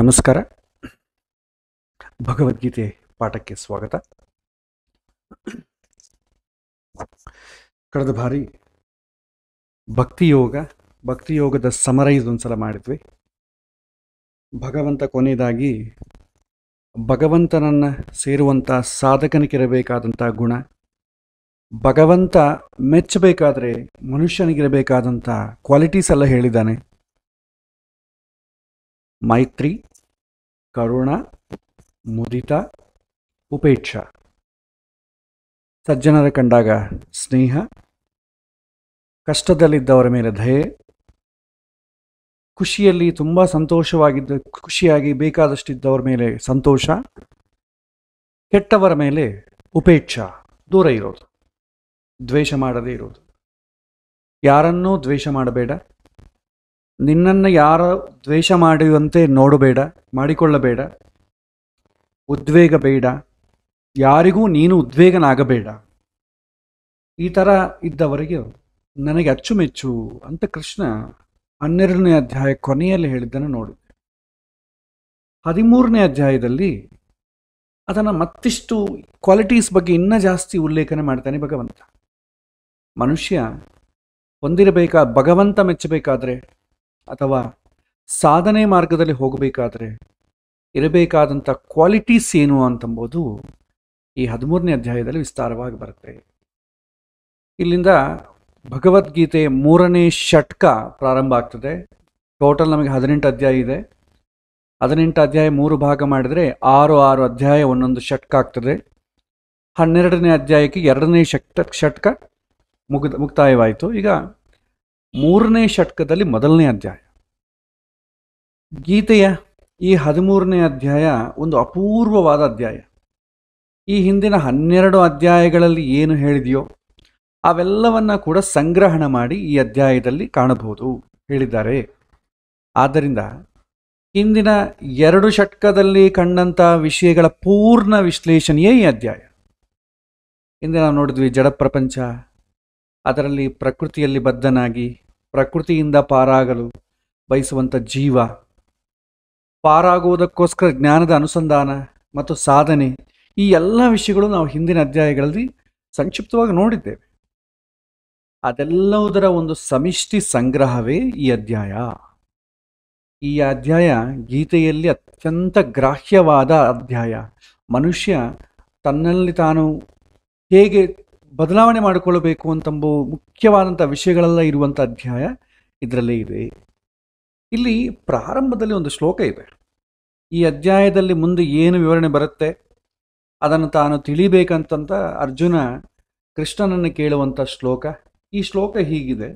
ನಮಸ್ಕಾರ ಭಗವದ್ಗೀತೆ ಪಾಠಕ್ಕೆ ಸ್ವಾಗತ ಕಳೆದ ಬಾರಿ ಭಕ್ತಿಯೋಗ ಭಕ್ತಿಯೋಗದ ಸಮರ ಸಲ ಮಾಡಿದ್ವಿ ಭಗವಂತ ಕೊನೆಯದಾಗಿ ಭಗವಂತನನ್ನು ಸೇರುವಂಥ ಸಾಧಕನಿಗಿರಬೇಕಾದಂಥ ಗುಣ ಭಗವಂತ ಮೆಚ್ಚಬೇಕಾದರೆ ಮನುಷ್ಯನಿಗಿರಬೇಕಾದಂಥ ಕ್ವಾಲಿಟೀಸ್ ಎಲ್ಲ ಹೇಳಿದ್ದಾನೆ ಮೈತ್ರಿ ಕರುಣ ಮುದಿತ ಉಪೇಕ್ಷ ಸಜ್ಜನರ ಕಂಡಾಗ ಸ್ನೇಹ ಕಷ್ಟದಲ್ಲಿದ್ದವರ ಮೇಲೆ ದಯೆ ಖುಷಿಯಲ್ಲಿ ತುಂಬ ಸಂತೋಷವಾಗಿದ್ದ ಖುಷಿಯಾಗಿ ಬೇಕಾದಷ್ಟಿದ್ದವರ ಮೇಲೆ ಸಂತೋಷ ಕೆಟ್ಟವರ ಮೇಲೆ ಉಪೇಕ್ಷ ದೂರ ಇರೋದು ದ್ವೇಷ ಮಾಡದೇ ಇರೋದು ಯಾರನ್ನೂ ದ್ವೇಷ ಮಾಡಬೇಡ ನಿನ್ನನ್ನು ಯಾರ ದ್ವೇಷ ಮಾಡುವಂತೆ ನೋಡಬೇಡ ಮಾಡಿಕೊಳ್ಳಬೇಡ ಉದ್ವೇಗ ಬೇಡ ಯಾರಿಗೂ ನೀನು ಉದ್ವೇಗನಾಗಬೇಡ ಈ ಥರ ಇದ್ದವರಿಗೆ ನನಗೆ ಅಚ್ಚುಮೆಚ್ಚು ಅಂತ ಕೃಷ್ಣ ಹನ್ನೆರಡನೇ ಅಧ್ಯಾಯ ಕೊನೆಯಲ್ಲಿ ಹೇಳಿದ್ದನ್ನು ನೋಡಿದೆ ಹದಿಮೂರನೇ ಅಧ್ಯಾಯದಲ್ಲಿ ಅದನ್ನು ಮತ್ತಿಷ್ಟು ಕ್ವಾಲಿಟೀಸ್ ಬಗ್ಗೆ ಇನ್ನೂ ಜಾಸ್ತಿ ಉಲ್ಲೇಖನ ಮಾಡ್ತಾನೆ ಭಗವಂತ ಮನುಷ್ಯ ಹೊಂದಿರಬೇಕಾದ ಭಗವಂತ ಮೆಚ್ಚಬೇಕಾದ್ರೆ ಅಥವಾ ಸಾಧನೆ ಮಾರ್ಗದಲ್ಲಿ ಹೋಗಬೇಕಾದರೆ ಇರಬೇಕಾದಂಥ ಕ್ವಾಲಿಟೀಸ್ ಏನು ಅಂತಂಬೋದು ಈ ಹದಿಮೂರನೇ ಅಧ್ಯಾಯದಲ್ಲಿ ವಿಸ್ತಾರವಾಗಿ ಬರುತ್ತೆ ಇಲ್ಲಿಂದ ಭಗವದ್ಗೀತೆ ಮೂರನೇ ಷಟ್ಕ ಪ್ರಾರಂಭ ಆಗ್ತದೆ ಟೋಟಲ್ ನಮಗೆ ಹದಿನೆಂಟು ಅಧ್ಯಾಯ ಇದೆ ಹದಿನೆಂಟು ಅಧ್ಯಾಯ ಮೂರು ಭಾಗ ಮಾಡಿದರೆ ಆರು ಆರು ಅಧ್ಯಾಯ ಒಂದೊಂದು ಷಟ್ಕ ಆಗ್ತದೆ ಹನ್ನೆರಡನೇ ಅಧ್ಯಾಯಕ್ಕೆ ಎರಡನೇ ಷಟ್ ಷಟ್ಕ ಮುಗಿದ ಮುಕ್ತಾಯವಾಯಿತು ಈಗ ಮೂರನೇ ಷಟ್ಕದಲ್ಲಿ ಮೊದಲನೇ ಅಧ್ಯಾಯ ಗೀತೆಯ ಈ ಹದಿಮೂರನೇ ಅಧ್ಯಾಯ ಒಂದು ಅಪೂರ್ವವಾದ ಅಧ್ಯಾಯ ಈ ಹಿಂದಿನ ಹನ್ನೆರಡು ಅಧ್ಯಾಯಗಳಲ್ಲಿ ಏನು ಹೇಳಿದೆಯೋ ಅವೆಲ್ಲವನ್ನ ಕೂಡ ಸಂಗ್ರಹಣ ಮಾಡಿ ಈ ಅಧ್ಯಾಯದಲ್ಲಿ ಕಾಣಬಹುದು ಹೇಳಿದ್ದಾರೆ ಆದ್ದರಿಂದ ಹಿಂದಿನ ಎರಡು ಷಟ್ಕದಲ್ಲಿ ಕಂಡಂಥ ವಿಷಯಗಳ ಪೂರ್ಣ ವಿಶ್ಲೇಷಣೆಯೇ ಈ ಅಧ್ಯಾಯ ಹಿಂದೆ ನಾವು ನೋಡಿದ್ವಿ ಜಡಪ್ರಪಂಚ ಅದರಲ್ಲಿ ಪ್ರಕೃತಿಯಲ್ಲಿ ಬದ್ಧನಾಗಿ ಪ್ರಕೃತಿಯಿಂದ ಪಾರಾಗಲು ಬಯಸುವಂಥ ಜೀವ ಪಾರಾಗುವುದಕ್ಕೋಸ್ಕರ ಜ್ಞಾನದ ಅನುಸಂಧಾನ ಮತ್ತು ಸಾಧನೆ ಈ ಎಲ್ಲ ವಿಷಯಗಳು ನಾವು ಹಿಂದಿನ ಅಧ್ಯಾಯಗಳಲ್ಲಿ ಸಂಕ್ಷಿಪ್ತವಾಗಿ ನೋಡಿದ್ದೇವೆ ಅದೆಲ್ಲವುದರ ಒಂದು ಸಮಿಷ್ಟಿ ಸಂಗ್ರಹವೇ ಈ ಅಧ್ಯಾಯ ಈ ಅಧ್ಯಾಯ ಗೀತೆಯಲ್ಲಿ ಅತ್ಯಂತ ಗ್ರಾಹ್ಯವಾದ ಅಧ್ಯಾಯ ಮನುಷ್ಯ ತನ್ನಲ್ಲಿ ತಾನು ಹೇಗೆ ಬದಲಾವಣೆ ಮಾಡಿಕೊಳ್ಳಬೇಕು ಅಂತಂಬು ಮುಖ್ಯವಾದಂಥ ವಿಷಯಗಳೆಲ್ಲ ಇರುವಂಥ ಅಧ್ಯಾಯ ಇದರಲ್ಲೇ ಇದೆ ಇಲ್ಲಿ ಪ್ರಾರಂಭದಲ್ಲಿ ಒಂದು ಶ್ಲೋಕ ಇದೆ ಈ ಅಧ್ಯಾಯದಲ್ಲಿ ಮುಂದೆ ಏನು ವಿವರಣೆ ಬರುತ್ತೆ ಅದನ್ನು ತಾನು ತಿಳಿಬೇಕಂತಂತ ಅರ್ಜುನ ಕೃಷ್ಣನನ್ನು ಕೇಳುವಂಥ ಶ್ಲೋಕ ಈ ಶ್ಲೋಕ ಹೀಗಿದೆ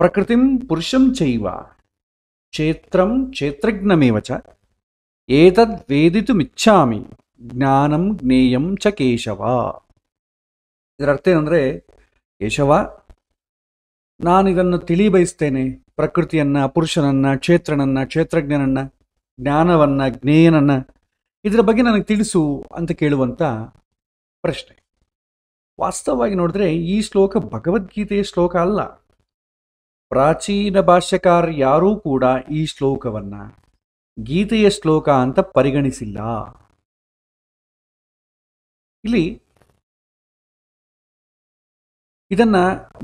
ಪ್ರಕೃತಿಂ ಪುರುಷಂ ಚೈವ ಕ್ಷೇತ್ರಂ ಚ ಏತದ್ ವೇದಿತುಮಿಚ್ಛಾಮಿ ಜ್ಞಾನಂ ಜ್ಞೇಯಂ ಚ ಕೇಶವ ಇದರ ಅರ್ಥ ಏನಂದರೆ ಕೇಶವ ನಾನು ಇದನ್ನು ತಿಳಿ ಬಯಸ್ತೇನೆ ಪ್ರಕೃತಿಯನ್ನು ಪುರುಷನನ್ನು ಕ್ಷೇತ್ರನನ್ನು ಕ್ಷೇತ್ರಜ್ಞನನ್ನು ಜ್ಞಾನವನ್ನು ಜ್ಞೇಯನನ್ನು ಇದರ ಬಗ್ಗೆ ನನಗೆ ತಿಳಿಸು ಅಂತ ಕೇಳುವಂಥ ಪ್ರಶ್ನೆ ವಾಸ್ತವವಾಗಿ ನೋಡಿದ್ರೆ ಈ ಶ್ಲೋಕ ಭಗವದ್ಗೀತೆಯ ಶ್ಲೋಕ ಅಲ್ಲ ಪ್ರಾಚೀನ ಭಾಷ್ಯಕಾರ ಯಾರೂ ಕೂಡ ಈ ಶ್ಲೋಕವನ್ನು ಗೀತೆಯ ಶ್ಲೋಕ ಅಂತ ಪರಿಗಣಿಸಿಲ್ಲ ಇಲ್ಲಿ ಇದನ್ನ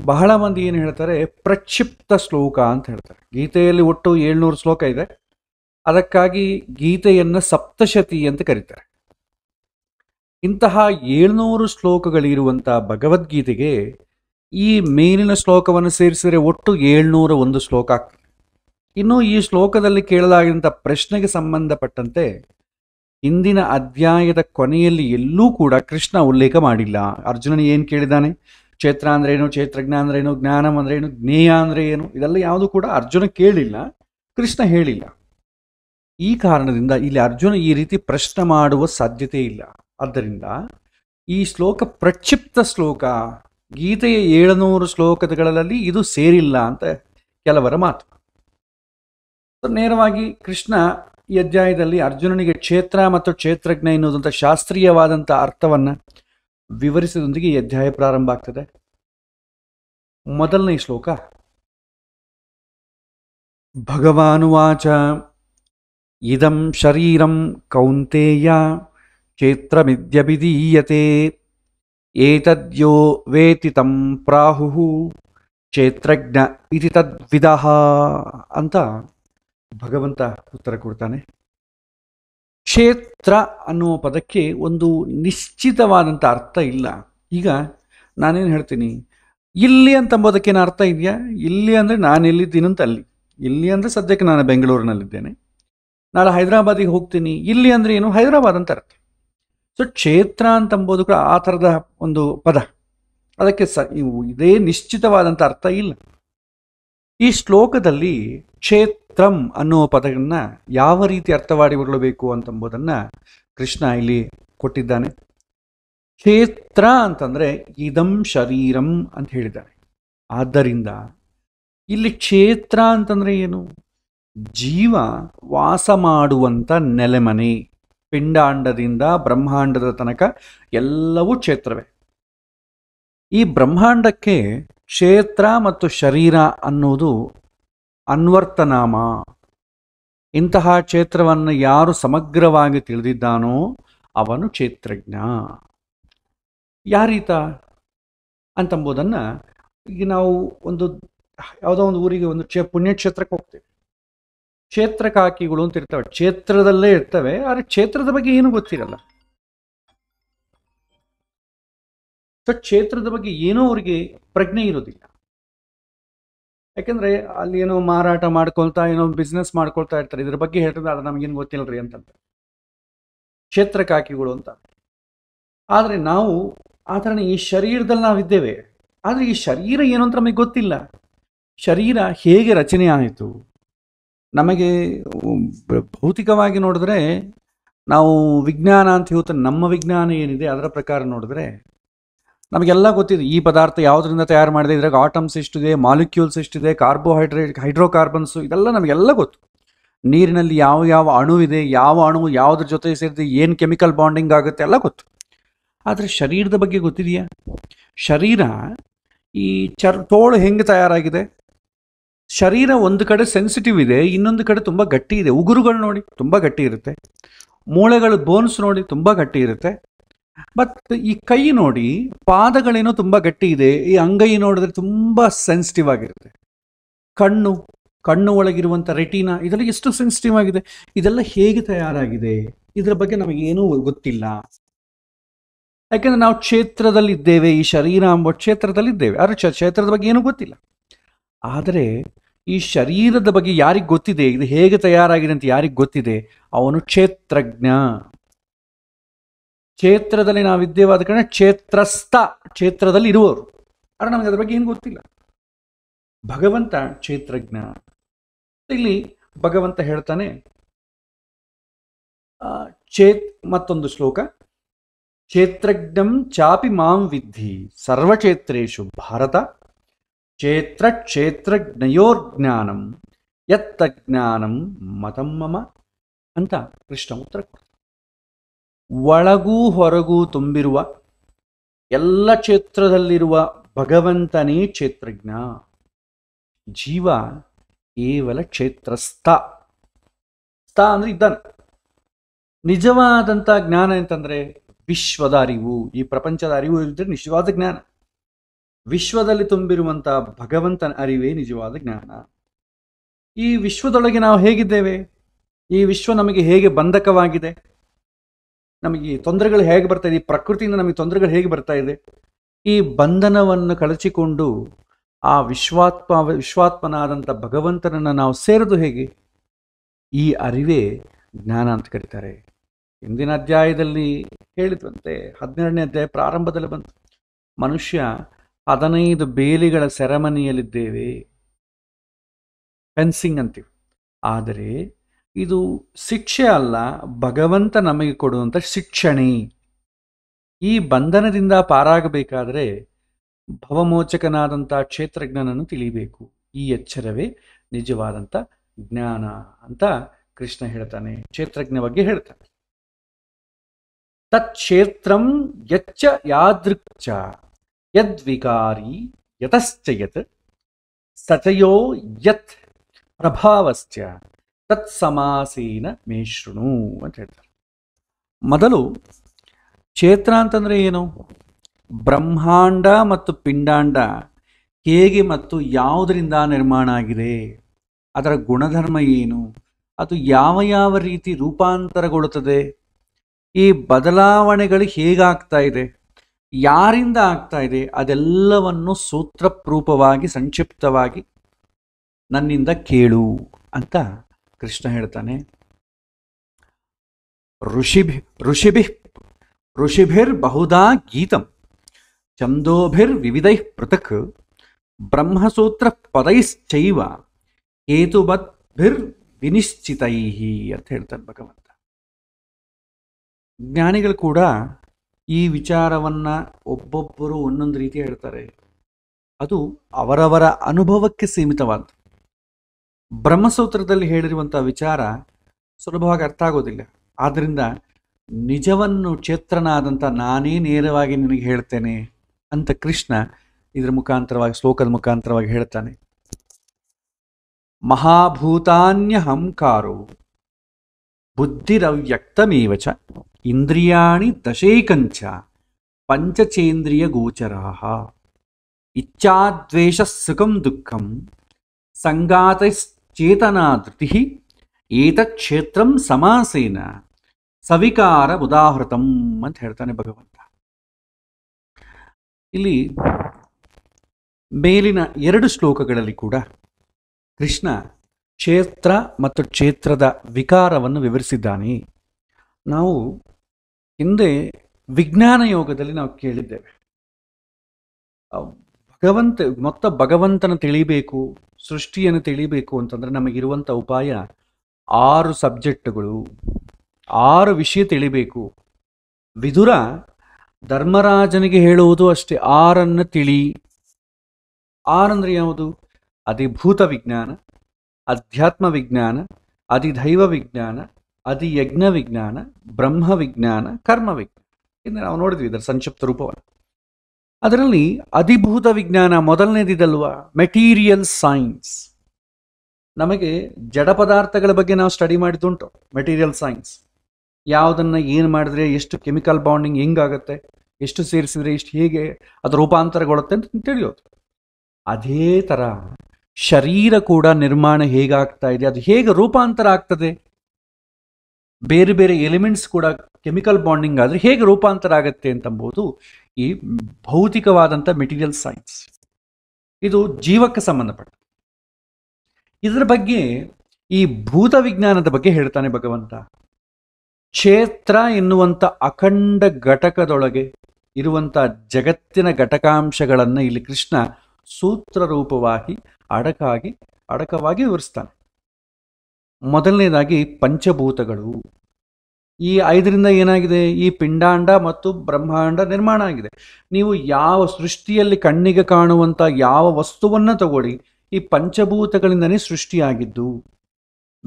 ಬಹಳ ಮಂದಿ ಏನು ಹೇಳ್ತಾರೆ ಪ್ರಕ್ಷಿಪ್ತ ಶ್ಲೋಕ ಅಂತ ಹೇಳ್ತಾರೆ ಗೀತೆಯಲ್ಲಿ ಒಟ್ಟು ಏಳ್ನೂರು ಶ್ಲೋಕ ಇದೆ ಅದಕ್ಕಾಗಿ ಗೀತೆಯನ್ನು ಸಪ್ತಶತಿ ಅಂತ ಕರೀತಾರೆ ಇಂತಹ ಏಳ್ನೂರು ಶ್ಲೋಕಗಳಿರುವಂತಹ ಭಗವದ್ಗೀತೆಗೆ ಈ ಮೇಲಿನ ಶ್ಲೋಕವನ್ನು ಸೇರಿಸಿದರೆ ಒಟ್ಟು ಏಳ್ನೂರ ಒಂದು ಶ್ಲೋಕ ಆಗ್ತದೆ ಇನ್ನು ಈ ಶ್ಲೋಕದಲ್ಲಿ ಕೇಳಲಾಗಿದ್ದಂಥ ಪ್ರಶ್ನೆಗೆ ಸಂಬಂಧಪಟ್ಟಂತೆ ಹಿಂದಿನ ಅಧ್ಯಾಯದ ಕೊನೆಯಲ್ಲಿ ಎಲ್ಲೂ ಕೂಡ ಕೃಷ್ಣ ಉಲ್ಲೇಖ ಮಾಡಿಲ್ಲ ಅರ್ಜುನನು ಏನು ಕೇಳಿದಾನೆ ಕ್ಷೇತ್ರ ಅಂದ್ರೇನು ಕ್ಷೇತ್ರಜ್ಞ ಅಂದ್ರೇನು ಅಂದ್ರೆ ಏನು ಜ್ಞೇಯ ಅಂದ್ರೆ ಏನು ಇದೆಲ್ಲ ಯಾವುದೂ ಕೂಡ ಅರ್ಜುನ ಕೇಳಿಲ್ಲ ಕೃಷ್ಣ ಹೇಳಿಲ್ಲ ಈ ಕಾರಣದಿಂದ ಇಲ್ಲಿ ಅರ್ಜುನ ಈ ರೀತಿ ಪ್ರಶ್ನೆ ಮಾಡುವ ಸಾಧ್ಯತೆ ಇಲ್ಲ ಆದ್ದರಿಂದ ಈ ಶ್ಲೋಕ ಪ್ರಕ್ಷಿಪ್ತ ಶ್ಲೋಕ ಗೀತೆಯ ಏಳುನೂರು ಶ್ಲೋಕಗಳಲ್ಲಿ ಇದು ಸೇರಿಲ್ಲ ಅಂತ ಕೆಲವರ ಮಾತು ನೇರವಾಗಿ ಕೃಷ್ಣ ಈ ಅಧ್ಯಾಯದಲ್ಲಿ ಅರ್ಜುನನಿಗೆ ಕ್ಷೇತ್ರ ಮತ್ತು ಕ್ಷೇತ್ರಜ್ಞ ಎನ್ನುವುದಂಥ ಶಾಸ್ತ್ರೀಯವಾದಂಥ ಅರ್ಥವನ್ನು ವಿವರಿಸಿದೊಂದಿಗೆ ಈ ಅಧ್ಯಾಯ ಪ್ರಾರಂಭ ಆಗ್ತದೆ ಮೊದಲನೇ ಶ್ಲೋಕ ಭಗವಾನುವಾಚ ಇದಂ ಶರೀರಂ ಕೌಂತೆಯ ಕ್ಷೇತ್ರಮಿದ್ಯಭಿಧೀಯತೆ ಏತದ್ಯೋ ವೇತಿ ತಂ ಪ್ರಾಹು ಕ್ಷೇತ್ರಜ್ಞ ಇತಿ ತದ್ವಿಧ ಅಂತ ಭಗವಂತ ಉತ್ತರ ಕೊಡ್ತಾನೆ ಕ್ಷೇತ್ರ ಅನ್ನುವ ಪದಕ್ಕೆ ಒಂದು ನಿಶ್ಚಿತವಾದಂಥ ಅರ್ಥ ಇಲ್ಲ ಈಗ ನಾನೇನು ಹೇಳ್ತೀನಿ ಇಲ್ಲಿ ಅಂತಂಬೋದಕ್ಕೇನು ಅರ್ಥ ಇದೆಯಾ ಇಲ್ಲಿ ಅಂದರೆ ನಾನು ಅಂತ ಅಲ್ಲಿ ಇಲ್ಲಿ ಅಂದರೆ ಸದ್ಯಕ್ಕೆ ನಾನು ಬೆಂಗಳೂರಿನಲ್ಲಿದ್ದೇನೆ ನಾಳೆ ಹೈದರಾಬಾದಿಗೆ ಹೋಗ್ತೀನಿ ಇಲ್ಲಿ ಅಂದರೆ ಏನು ಹೈದರಾಬಾದ್ ಅಂತ ಅರ್ಥ ಸೊ ಕ್ಷೇತ್ರ ಅಂತಂಬೋದು ಕೂಡ ಆ ಥರದ ಒಂದು ಪದ ಅದಕ್ಕೆ ಸ ಇದೇ ನಿಶ್ಚಿತವಾದಂಥ ಅರ್ಥ ಇಲ್ಲ ಈ ಶ್ಲೋಕದಲ್ಲಿ ಕ್ಷೇತ್ರಂ ಅನ್ನೋ ಪದವನ್ನು ಯಾವ ರೀತಿ ಅರ್ಥ ಮಾಡಿಕೊಳ್ಳಬೇಕು ಅಂತಂಬುದನ್ನು ಕೃಷ್ಣ ಇಲ್ಲಿ ಕೊಟ್ಟಿದ್ದಾನೆ ಕ್ಷೇತ್ರ ಅಂತಂದರೆ ಇದಂ ಶರೀರಂ ಅಂತ ಹೇಳಿದ್ದಾರೆ ಆದ್ದರಿಂದ ಇಲ್ಲಿ ಕ್ಷೇತ್ರ ಅಂತಂದರೆ ಏನು ಜೀವ ವಾಸ ಮಾಡುವಂಥ ನೆಲೆಮನೆ ಪಿಂಡಾಂಡದಿಂದ ಬ್ರಹ್ಮಾಂಡದ ತನಕ ಎಲ್ಲವೂ ಕ್ಷೇತ್ರವೇ ಈ ಬ್ರಹ್ಮಾಂಡಕ್ಕೆ ಕ್ಷೇತ್ರ ಮತ್ತು ಶರೀರ ಅನ್ನೋದು ಅನ್ವರ್ತನಾಮ ಇಂತಹ ಕ್ಷೇತ್ರವನ್ನು ಯಾರು ಸಮಗ್ರವಾಗಿ ತಿಳಿದಿದ್ದಾನೋ ಅವನು ಕ್ಷೇತ್ರಜ್ಞ ಯಾರೀತ ಅಂತಂಬುದನ್ನು ಈಗ ನಾವು ಒಂದು ಯಾವುದೋ ಒಂದು ಊರಿಗೆ ಒಂದು ಕ್ಷೇ ಪುಣ್ಯಕ್ಷೇತ್ರಕ್ಕೆ ಹೋಗ್ತೇವೆ ಕ್ಷೇತ್ರ ಕಾಕಿಗಳು ಅಂತ ಇರ್ತವೆ ಕ್ಷೇತ್ರದಲ್ಲೇ ಇರ್ತವೆ ಆದರೆ ಕ್ಷೇತ್ರದ ಬಗ್ಗೆ ಏನು ಗೊತ್ತಿರಲ್ಲ ಸೊ ಕ್ಷೇತ್ರದ ಬಗ್ಗೆ ಏನೋ ಅವರಿಗೆ ಪ್ರಜ್ಞೆ ಇರೋದಿಲ್ಲ ಯಾಕೆಂದ್ರೆ ಅಲ್ಲಿ ಏನೋ ಮಾರಾಟ ಮಾಡ್ಕೊಳ್ತಾ ಏನೋ ಬಿಸ್ನೆಸ್ ಮಾಡ್ಕೊಳ್ತಾ ಇರ್ತಾರೆ ಇದ್ರ ಬಗ್ಗೆ ಏನು ಗೊತ್ತಿಲ್ಲ ಗೊತ್ತಿಲ್ಲರಿ ಅಂತಂತ ಕ್ಷೇತ್ರ ಕಾಕಿಗಳು ಅಂತ ಆದರೆ ನಾವು ಆ ಥರನೇ ಈ ಶರೀರದಲ್ಲಿ ಇದ್ದೇವೆ ಆದರೆ ಈ ಶರೀರ ಏನು ಅಂತ ನಮಗೆ ಗೊತ್ತಿಲ್ಲ ಶರೀರ ಹೇಗೆ ರಚನೆ ಆಯಿತು ನಮಗೆ ಭೌತಿಕವಾಗಿ ನೋಡಿದ್ರೆ ನಾವು ವಿಜ್ಞಾನ ಅಂತ ಹೇಳ್ತಾರೆ ನಮ್ಮ ವಿಜ್ಞಾನ ಏನಿದೆ ಅದರ ಪ್ರಕಾರ ನೋಡಿದ್ರೆ ನಮಗೆಲ್ಲ ಗೊತ್ತಿದೆ ಈ ಪದಾರ್ಥ ಯಾವುದರಿಂದ ತಯಾರು ಮಾಡಿದೆ ಇದ್ರಾಗ ಆಟಮ್ಸ್ ಎಷ್ಟಿದೆ ಮಾಲಿಕ್ಯೂಲ್ಸ್ ಎಷ್ಟಿದೆ ಕಾರ್ಬೋಹೈಡ್ರೇಟ್ ಹೈಡ್ರೋಕಾರ್ಬನ್ಸು ಇದೆಲ್ಲ ನಮಗೆಲ್ಲ ಗೊತ್ತು ನೀರಿನಲ್ಲಿ ಯಾವ ಯಾವ ಅಣು ಇದೆ ಯಾವ ಅಣು ಯಾವುದ್ರ ಜೊತೆ ಸೇರಿದೆ ಏನು ಕೆಮಿಕಲ್ ಬಾಂಡಿಂಗ್ ಆಗುತ್ತೆ ಎಲ್ಲ ಗೊತ್ತು ಆದರೆ ಶರೀರದ ಬಗ್ಗೆ ಗೊತ್ತಿದೆಯಾ ಶರೀರ ಈ ಚರ್ ತೋಳು ಹೆಂಗೆ ತಯಾರಾಗಿದೆ ಶರೀರ ಒಂದು ಕಡೆ ಸೆನ್ಸಿಟಿವ್ ಇದೆ ಇನ್ನೊಂದು ಕಡೆ ತುಂಬ ಗಟ್ಟಿ ಇದೆ ಉಗುರುಗಳು ನೋಡಿ ತುಂಬ ಗಟ್ಟಿ ಇರುತ್ತೆ ಮೂಳೆಗಳು ಬೋನ್ಸ್ ನೋಡಿ ತುಂಬ ಗಟ್ಟಿ ಇರುತ್ತೆ ಬಟ್ ಈ ಕೈ ನೋಡಿ ಪಾದಗಳೇನೋ ತುಂಬ ಗಟ್ಟಿ ಇದೆ ಈ ಅಂಗೈ ನೋಡಿದ್ರೆ ತುಂಬ ಸೆನ್ಸಿಟಿವ್ ಆಗಿರುತ್ತೆ ಕಣ್ಣು ಕಣ್ಣು ಒಳಗಿರುವಂಥ ರೆಟೀನಾ ಇದೆಲ್ಲ ಎಷ್ಟು ಸೆನ್ಸಿಟಿವ್ ಆಗಿದೆ ಇದೆಲ್ಲ ಹೇಗೆ ತಯಾರಾಗಿದೆ ಇದರ ಬಗ್ಗೆ ನಮಗೇನೂ ಗೊತ್ತಿಲ್ಲ ಯಾಕೆಂದ್ರೆ ನಾವು ಕ್ಷೇತ್ರದಲ್ಲಿದ್ದೇವೆ ಈ ಶರೀರ ಎಂಬ ಕ್ಷೇತ್ರದಲ್ಲಿದ್ದೇವೆ ಆದರೆ ಕ್ಷೇತ್ರದ ಬಗ್ಗೆ ಏನೂ ಗೊತ್ತಿಲ್ಲ ಆದರೆ ಈ ಶರೀರದ ಬಗ್ಗೆ ಯಾರಿಗೆ ಗೊತ್ತಿದೆ ಇದು ಹೇಗೆ ತಯಾರಾಗಿದೆ ಅಂತ ಯಾರಿಗೆ ಗೊತ್ತಿದೆ ಅವನು ಕ್ಷೇತ್ರಜ್ಞ ಕ್ಷೇತ್ರದಲ್ಲಿ ನಾವಿದ್ದೇವಾದ ಕಾರಣ ಕ್ಷೇತ್ರಸ್ಥ ಕ್ಷೇತ್ರದಲ್ಲಿ ಇರುವವರು ಆದರೆ ನಮಗೆ ಅದ್ರ ಬಗ್ಗೆ ಏನು ಗೊತ್ತಿಲ್ಲ ಭಗವಂತ ಕ್ಷೇತ್ರಜ್ಞ ಇಲ್ಲಿ ಭಗವಂತ ಹೇಳ್ತಾನೆ ಚೇತ್ ಮತ್ತೊಂದು ಶ್ಲೋಕ ಕ್ಷೇತ್ರಜ್ಞಂ ಚಾಪಿ ಮಾಂ ವಿದ್ಧಿ ಸರ್ವಕ್ಷೇತ್ರೇಶು ಭಾರತ ಕ್ಷೇತ್ರ ಕ್ಷೇತ್ರಜ್ಞಯೋರ್ಜ್ಞಾನಂ ಎತ್ತ ಜ್ಞಾನಂ ಮತಂ ಮಮ ಅಂತ ಕೃಷ್ಣ ಉತ್ತರ ಕೊಡ್ತಾರೆ ಒಳಗೂ ಹೊರಗೂ ತುಂಬಿರುವ ಎಲ್ಲ ಕ್ಷೇತ್ರದಲ್ಲಿರುವ ಭಗವಂತನೇ ಕ್ಷೇತ್ರಜ್ಞ ಜೀವ ಕೇವಲ ಕ್ಷೇತ್ರಸ್ಥ ಸ್ಥ ಅಂದ್ರೆ ಇದ್ದಾನೆ ನಿಜವಾದಂಥ ಜ್ಞಾನ ಅಂತಂದ್ರೆ ವಿಶ್ವದ ಅರಿವು ಈ ಪ್ರಪಂಚದ ಅರಿವು ಇದ್ದರೆ ನಿಜವಾದ ಜ್ಞಾನ ವಿಶ್ವದಲ್ಲಿ ತುಂಬಿರುವಂತಹ ಭಗವಂತನ ಅರಿವೇ ನಿಜವಾದ ಜ್ಞಾನ ಈ ವಿಶ್ವದೊಳಗೆ ನಾವು ಹೇಗಿದ್ದೇವೆ ಈ ವಿಶ್ವ ನಮಗೆ ಹೇಗೆ ಬಂಧಕವಾಗಿದೆ ನಮಗೆ ಈ ತೊಂದರೆಗಳು ಹೇಗೆ ಬರ್ತಾ ಇದೆ ಈ ಪ್ರಕೃತಿಯಿಂದ ನಮಗೆ ತೊಂದರೆಗಳು ಹೇಗೆ ಬರ್ತಾ ಇದೆ ಈ ಬಂಧನವನ್ನು ಕಳಚಿಕೊಂಡು ಆ ವಿಶ್ವಾತ್ಮ ವಿಶ್ವಾತ್ಮನಾದಂಥ ಭಗವಂತನನ್ನು ನಾವು ಸೇರೋದು ಹೇಗೆ ಈ ಅರಿವೇ ಜ್ಞಾನ ಅಂತ ಕರೀತಾರೆ ಹಿಂದಿನ ಅಧ್ಯಾಯದಲ್ಲಿ ಹೇಳಿದಂತೆ ಹದಿನೆರಡನೇ ಅಧ್ಯಾಯ ಪ್ರಾರಂಭದಲ್ಲಿ ಬಂತು ಮನುಷ್ಯ ಹದಿನೈದು ಬೇಲಿಗಳ ಸೆರೆಮನಿಯಲ್ಲಿದ್ದೇವೆ ಫೆನ್ಸಿಂಗ್ ಅಂತೀವಿ ಆದರೆ ಇದು ಶಿಕ್ಷೆ ಅಲ್ಲ ಭಗವಂತ ನಮಗೆ ಕೊಡುವಂಥ ಶಿಕ್ಷಣೆ ಈ ಬಂಧನದಿಂದ ಪಾರಾಗಬೇಕಾದರೆ ಭವಮೋಚಕನಾದಂಥ ಕ್ಷೇತ್ರಜ್ಞನನ್ನು ತಿಳಿಬೇಕು ಈ ಎಚ್ಚರವೇ ನಿಜವಾದಂಥ ಜ್ಞಾನ ಅಂತ ಕೃಷ್ಣ ಹೇಳ್ತಾನೆ ಕ್ಷೇತ್ರಜ್ಞ ಬಗ್ಗೆ ಹೇಳ್ತಾನೆ ತತ್ಕ್ಷೇತ್ರಂ ಯಚ್ಚ ಯಾದೃಕ್ಚ ಯದ್ವಿಕಾರಿ ಯತಶ್ಚ ಯತ್ ಸತಯೋ ಯತ್ ಪ್ರಭಾವಸ್ಥ ತತ್ಸಮಾಸೀನ ಸಮಾಸೀನ ಮೇಶೃಣು ಅಂತ ಹೇಳ್ತಾರೆ ಮೊದಲು ಕ್ಷೇತ್ರ ಅಂತಂದರೆ ಏನು ಬ್ರಹ್ಮಾಂಡ ಮತ್ತು ಪಿಂಡಾಂಡ ಹೇಗೆ ಮತ್ತು ಯಾವುದರಿಂದ ನಿರ್ಮಾಣ ಆಗಿದೆ ಅದರ ಗುಣಧರ್ಮ ಏನು ಅದು ಯಾವ ಯಾವ ರೀತಿ ರೂಪಾಂತರಗೊಳ್ಳುತ್ತದೆ ಈ ಬದಲಾವಣೆಗಳು ಹೇಗಾಗ್ತಾ ಇದೆ ಯಾರಿಂದ ಆಗ್ತಾ ಇದೆ ಅದೆಲ್ಲವನ್ನು ಸೂತ್ರಪ್ರೂಪವಾಗಿ ಸಂಕ್ಷಿಪ್ತವಾಗಿ ನನ್ನಿಂದ ಕೇಳು ಅಂತ ಕೃಷ್ಣ ಹೇಳ್ತಾನೆ ಋಷಿಭಿ ಋಷಿಭಿ ಋಷಿಭಿರ್ ಬಹುಧಾ ಗೀತಂ ಛಂದೋಭಿರ್ ವಿವಿಧೈ ಪೃಥಕ್ ಬ್ರಹ್ಮಸೂತ್ರ ಪದೈಶ್ಚೈವ ಭಿರ್ ವಿನಿಶ್ಚಿತೈ ಅಂತ ಹೇಳ್ತಾನೆ ಭಗವಂತ ಜ್ಞಾನಿಗಳು ಕೂಡ ಈ ವಿಚಾರವನ್ನ ಒಬ್ಬೊಬ್ಬರು ಒಂದೊಂದು ರೀತಿ ಹೇಳ್ತಾರೆ ಅದು ಅವರವರ ಅನುಭವಕ್ಕೆ ಸೀಮಿತವಾದ ಬ್ರಹ್ಮಸೂತ್ರದಲ್ಲಿ ಹೇಳಿರುವಂಥ ವಿಚಾರ ಸುಲಭವಾಗಿ ಅರ್ಥ ಆಗೋದಿಲ್ಲ ಆದ್ದರಿಂದ ನಿಜವನ್ನು ಚೇತ್ರನಾದಂಥ ನಾನೇ ನೇರವಾಗಿ ನಿನಗೆ ಹೇಳ್ತೇನೆ ಅಂತ ಕೃಷ್ಣ ಇದರ ಮುಖಾಂತರವಾಗಿ ಶ್ಲೋಕದ ಮುಖಾಂತರವಾಗಿ ಹೇಳ್ತಾನೆ ಮಹಾಭೂತಾನ್ಯಹಂಕಾರೋ ಬುದ್ಧಿರವ್ಯಕ್ತಮೇವಚ ಇಂದ್ರಿಯಾಣಿ ದಶೈಕಂಚ ಪಂಚಚೇಂದ್ರಿಯ ಗೋಚರ ಇಚ್ಛಾದ್ವೇಷ ಸುಖಂ ದುಃಖಂ ಸಂಗಾತೈಸ್ ಧೃತಿ ಏತಕ್ಷೇತ್ರಂ ಸಮಾಸೇನ ಸವಿಕಾರ ಉದಾಹೃತಂ ಅಂತ ಹೇಳ್ತಾನೆ ಭಗವಂತ ಇಲ್ಲಿ ಮೇಲಿನ ಎರಡು ಶ್ಲೋಕಗಳಲ್ಲಿ ಕೂಡ ಕೃಷ್ಣ ಕ್ಷೇತ್ರ ಮತ್ತು ಕ್ಷೇತ್ರದ ವಿಕಾರವನ್ನು ವಿವರಿಸಿದ್ದಾನೆ ನಾವು ಹಿಂದೆ ವಿಜ್ಞಾನ ಯೋಗದಲ್ಲಿ ನಾವು ಕೇಳಿದ್ದೇವೆ ಭಗವಂತ ಮೊತ್ತ ಭಗವಂತನ ತಿಳಿಬೇಕು ಸೃಷ್ಟಿಯನ್ನು ತಿಳಿಬೇಕು ಅಂತಂದರೆ ನಮಗಿರುವಂಥ ಉಪಾಯ ಆರು ಸಬ್ಜೆಕ್ಟ್ಗಳು ಆರು ವಿಷಯ ತಿಳಿಬೇಕು ವಿದುರ ಧರ್ಮರಾಜನಿಗೆ ಹೇಳುವುದು ಅಷ್ಟೇ ಆರನ್ನು ತಿಳಿ ಆರಂದ್ರೆ ಯಾವುದು ಅಧಿಭೂತ ವಿಜ್ಞಾನ ಅಧ್ಯಾತ್ಮ ವಿಜ್ಞಾನ ಅಧಿದೈವ ವಿಜ್ಞಾನ ಅಧಿಯಜ್ಞ ವಿಜ್ಞಾನ ಬ್ರಹ್ಮ ವಿಜ್ಞಾನ ಕರ್ಮ ವಿಜ್ಞಾನ ಇನ್ನು ನಾವು ನೋಡಿದ್ವಿ ಇದರ ಸಂಕ್ಷಿಪ್ತ ರೂಪವನ್ನು ಅದರಲ್ಲಿ ಅಧಿಭೂತ ವಿಜ್ಞಾನ ಮೊದಲನೇದಿದಲ್ವಾ ಮೆಟೀರಿಯಲ್ ಸೈನ್ಸ್ ನಮಗೆ ಜಡ ಪದಾರ್ಥಗಳ ಬಗ್ಗೆ ನಾವು ಸ್ಟಡಿ ಮಾಡಿದ್ದುಂಟು ಮೆಟೀರಿಯಲ್ ಸೈನ್ಸ್ ಯಾವುದನ್ನು ಏನು ಮಾಡಿದ್ರೆ ಎಷ್ಟು ಕೆಮಿಕಲ್ ಬಾಂಡಿಂಗ್ ಹೆಂಗಾಗುತ್ತೆ ಎಷ್ಟು ಸೇರಿಸಿದ್ರೆ ಎಷ್ಟು ಹೇಗೆ ಅದು ರೂಪಾಂತರಗೊಳ್ಳುತ್ತೆ ಅಂತ ತಿಳಿಯೋದು ಅದೇ ಥರ ಶರೀರ ಕೂಡ ನಿರ್ಮಾಣ ಹೇಗಾಗ್ತಾ ಇದೆ ಅದು ಹೇಗೆ ರೂಪಾಂತರ ಆಗ್ತದೆ ಬೇರೆ ಬೇರೆ ಎಲಿಮೆಂಟ್ಸ್ ಕೂಡ ಕೆಮಿಕಲ್ ಬಾಂಡಿಂಗ್ ಆದರೆ ಹೇಗೆ ರೂಪಾಂತರ ಆಗುತ್ತೆ ಅಂತಂಬೋದು ಈ ಭೌತಿಕವಾದಂಥ ಮೆಟೀರಿಯಲ್ ಸೈನ್ಸ್ ಇದು ಜೀವಕ್ಕೆ ಸಂಬಂಧಪಟ್ಟ ಇದರ ಬಗ್ಗೆ ಈ ಭೂತ ವಿಜ್ಞಾನದ ಬಗ್ಗೆ ಹೇಳ್ತಾನೆ ಭಗವಂತ ಕ್ಷೇತ್ರ ಎನ್ನುವಂಥ ಅಖಂಡ ಘಟಕದೊಳಗೆ ಇರುವಂಥ ಜಗತ್ತಿನ ಘಟಕಾಂಶಗಳನ್ನು ಇಲ್ಲಿ ಕೃಷ್ಣ ಸೂತ್ರ ರೂಪವಾಗಿ ಅಡಕಾಗಿ ಅಡಕವಾಗಿ ವಿವರಿಸ್ತಾನೆ ಮೊದಲನೇದಾಗಿ ಪಂಚಭೂತಗಳು ಈ ಐದರಿಂದ ಏನಾಗಿದೆ ಈ ಪಿಂಡಾಂಡ ಮತ್ತು ಬ್ರಹ್ಮಾಂಡ ನಿರ್ಮಾಣ ಆಗಿದೆ ನೀವು ಯಾವ ಸೃಷ್ಟಿಯಲ್ಲಿ ಕಣ್ಣಿಗೆ ಕಾಣುವಂಥ ಯಾವ ವಸ್ತುವನ್ನು ತಗೊಳ್ಳಿ ಈ ಪಂಚಭೂತಗಳಿಂದನೇ ಸೃಷ್ಟಿಯಾಗಿದ್ದು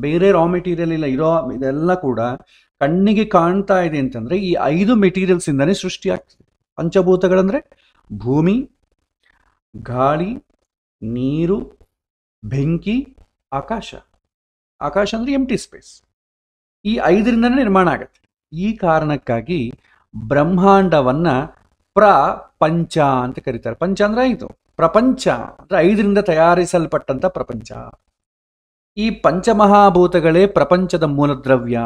ಬೇರೆ ರಾ ಮೆಟೀರಿಯಲ್ ಇಲ್ಲ ಇರೋ ಇದೆಲ್ಲ ಕೂಡ ಕಣ್ಣಿಗೆ ಕಾಣ್ತಾ ಇದೆ ಅಂತಂದರೆ ಈ ಐದು ಮೆಟೀರಿಯಲ್ಸಿಂದನೇ ಸೃಷ್ಟಿಯಾಗ್ತದೆ ಪಂಚಭೂತಗಳಂದರೆ ಭೂಮಿ ಗಾಳಿ ನೀರು ಬೆಂಕಿ ಆಕಾಶ ಆಕಾಶ ಅಂದರೆ ಎಂಟಿ ಸ್ಪೇಸ್ ಈ ಐದರಿಂದನೇ ನಿರ್ಮಾಣ ಆಗುತ್ತೆ ಈ ಕಾರಣಕ್ಕಾಗಿ ಬ್ರಹ್ಮಾಂಡವನ್ನ ಪ್ರಪಂಚ ಅಂತ ಕರೀತಾರೆ ಪಂಚ ಅಂದ್ರೆ ಐದು ಪ್ರಪಂಚ ಅಂದ್ರೆ ಐದರಿಂದ ತಯಾರಿಸಲ್ಪಟ್ಟಂತ ಪ್ರಪಂಚ ಈ ಪಂಚಮಹಾಭೂತಗಳೇ ಪ್ರಪಂಚದ ಮೂಲ ದ್ರವ್ಯ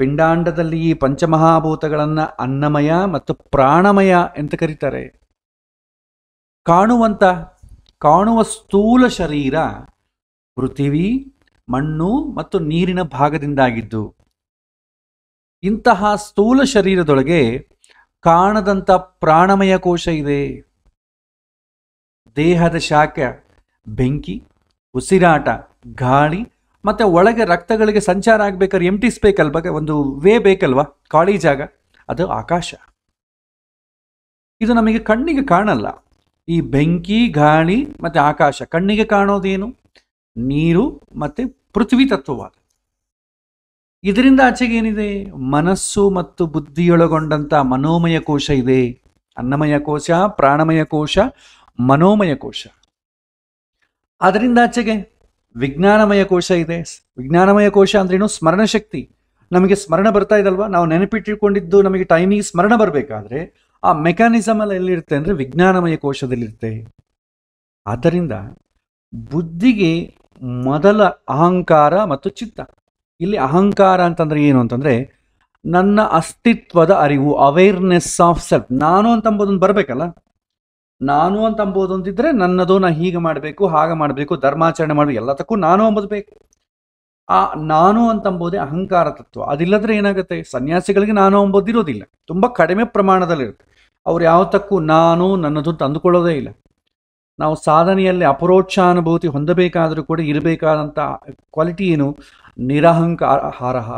ಪಿಂಡಾಂಡದಲ್ಲಿ ಈ ಪಂಚಮಹಾಭೂತಗಳನ್ನ ಅನ್ನಮಯ ಮತ್ತು ಪ್ರಾಣಮಯ ಅಂತ ಕರೀತಾರೆ ಕಾಣುವಂತ ಕಾಣುವ ಸ್ಥೂಲ ಶರೀರ ಪೃಥಿವಿ ಮಣ್ಣು ಮತ್ತು ನೀರಿನ ಭಾಗದಿಂದಾಗಿದ್ದು ಇಂತಹ ಸ್ಥೂಲ ಶರೀರದೊಳಗೆ ಕಾಣದಂತ ಪ್ರಾಣಮಯ ಕೋಶ ಇದೆ ದೇಹದ ಶಾಖ ಬೆಂಕಿ ಉಸಿರಾಟ ಗಾಳಿ ಮತ್ತೆ ಒಳಗೆ ರಕ್ತಗಳಿಗೆ ಸಂಚಾರ ಆಗಬೇಕಾದ್ರೆ ಎಂಟಿಸ್ ಒಂದು ವೇ ಬೇಕಲ್ವಾ ಖಾಳಿ ಜಾಗ ಅದು ಆಕಾಶ ಇದು ನಮಗೆ ಕಣ್ಣಿಗೆ ಕಾಣಲ್ಲ ಈ ಬೆಂಕಿ ಗಾಳಿ ಮತ್ತೆ ಆಕಾಶ ಕಣ್ಣಿಗೆ ಕಾಣೋದೇನು ನೀರು ಮತ್ತೆ ಪೃಥ್ವಿ ತತ್ವವಾದ ಇದರಿಂದ ಆಚೆಗೆ ಏನಿದೆ ಮನಸ್ಸು ಮತ್ತು ಬುದ್ಧಿಯೊಳಗೊಂಡಂಥ ಮನೋಮಯ ಕೋಶ ಇದೆ ಅನ್ನಮಯ ಕೋಶ ಪ್ರಾಣಮಯ ಕೋಶ ಮನೋಮಯ ಕೋಶ ಅದರಿಂದ ಆಚೆಗೆ ವಿಜ್ಞಾನಮಯ ಕೋಶ ಇದೆ ವಿಜ್ಞಾನಮಯ ಕೋಶ ಅಂದ್ರೇನು ಸ್ಮರಣ ಶಕ್ತಿ ನಮಗೆ ಸ್ಮರಣ ಬರ್ತಾ ಇದಲ್ವಾ ನಾವು ನೆನಪಿಟ್ಟುಕೊಂಡಿದ್ದು ನಮಗೆ ಟೈಮಿಗೆ ಸ್ಮರಣ ಬರಬೇಕಾದ್ರೆ ಆ ಮೆಕ್ಯಾನಿಸಮ್ ಅಲ್ಲಿ ಎಲ್ಲಿರುತ್ತೆ ಅಂದರೆ ವಿಜ್ಞಾನಮಯ ಕೋಶದಲ್ಲಿರುತ್ತೆ ಆದ್ದರಿಂದ ಬುದ್ಧಿಗೆ ಮೊದಲ ಅಹಂಕಾರ ಮತ್ತು ಚಿತ್ತ ಇಲ್ಲಿ ಅಹಂಕಾರ ಅಂತಂದ್ರೆ ಏನು ಅಂತಂದ್ರೆ ನನ್ನ ಅಸ್ತಿತ್ವದ ಅರಿವು ಅವೇರ್ನೆಸ್ ಆಫ್ ಸೆಲ್ಫ್ ನಾನು ಅಂತಂಬೋದೊಂದು ಬರಬೇಕಲ್ಲ ನಾನು ಅಂತಂಬೋದೊಂದಿದ್ರೆ ನನ್ನದು ನಾ ಹೀಗೆ ಮಾಡಬೇಕು ಹಾಗೆ ಮಾಡಬೇಕು ಧರ್ಮಾಚರಣೆ ಮಾಡಬೇಕು ಎಲ್ಲದಕ್ಕೂ ನಾನು ಅಂಬೋದು ಬೇಕು ಆ ನಾನು ಅಂತಂಬೋದೇ ಅಹಂಕಾರ ತತ್ವ ಅದಿಲ್ಲದ್ರೆ ಏನಾಗುತ್ತೆ ಸನ್ಯಾಸಿಗಳಿಗೆ ನಾನು ಅಂಬೋದಿರೋದಿಲ್ಲ ತುಂಬ ಕಡಿಮೆ ಪ್ರಮಾಣದಲ್ಲಿರುತ್ತೆ ಅವ್ರು ಯಾವತ್ತಕ್ಕೂ ನಾನು ನನ್ನದು ತಂದುಕೊಳ್ಳೋದೇ ಇಲ್ಲ ನಾವು ಸಾಧನೆಯಲ್ಲಿ ಅಪರೋಕ್ಷಾನುಭೂತಿ ಹೊಂದಬೇಕಾದರೂ ಕೂಡ ಇರಬೇಕಾದಂಥ ಕ್ವಾಲಿಟಿ ಏನು ನಿರಹಂಕಾರ ಹಾರಹ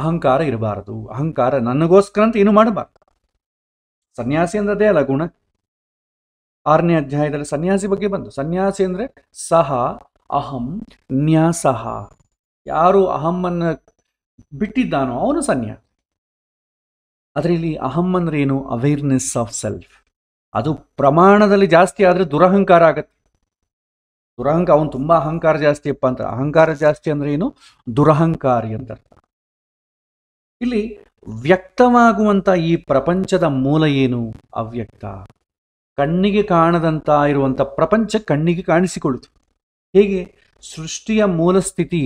ಅಹಂಕಾರ ಇರಬಾರದು ಅಹಂಕಾರ ನನಗೋಸ್ಕರ ಅಂತ ಏನು ಮಾಡಬಾರ್ದು ಸನ್ಯಾಸಿ ಅಂದ್ರದೇ ಅಲ್ಲ ಗುಣ ಆರನೇ ಅಧ್ಯಾಯದಲ್ಲಿ ಸನ್ಯಾಸಿ ಬಗ್ಗೆ ಬಂದು ಸನ್ಯಾಸಿ ಅಂದರೆ ಸಹ ಅಹಂ ನ್ಯಾಸಹ ಯಾರು ಅಹಮ್ಮನ್ನು ಬಿಟ್ಟಿದ್ದಾನೋ ಅವನು ಸನ್ಯಾಸಿ ಅದರಲ್ಲಿ ಅಹಮ್ ಅಂದ್ರೆ ಏನು ಅವೇರ್ನೆಸ್ ಆಫ್ ಸೆಲ್ಫ್ ಅದು ಪ್ರಮಾಣದಲ್ಲಿ ಜಾಸ್ತಿ ಆದರೆ ದುರಹಂಕಾರ ಆಗತ್ತೆ ದುರಹಂಕಾರ ಅವನು ತುಂಬ ಅಹಂಕಾರ ಜಾಸ್ತಿ ಅಪ್ಪ ಅಂತ ಅಹಂಕಾರ ಜಾಸ್ತಿ ಅಂದರೆ ಏನು ದುರಹಂಕಾರಿ ಅಂತ ಅರ್ಥ ಇಲ್ಲಿ ವ್ಯಕ್ತವಾಗುವಂಥ ಈ ಪ್ರಪಂಚದ ಮೂಲ ಏನು ಅವ್ಯಕ್ತ ಕಣ್ಣಿಗೆ ಕಾಣದಂತ ಇರುವಂಥ ಪ್ರಪಂಚ ಕಣ್ಣಿಗೆ ಕಾಣಿಸಿಕೊಳ್ಳುತ್ತೆ ಹೇಗೆ ಸೃಷ್ಟಿಯ ಮೂಲ ಸ್ಥಿತಿ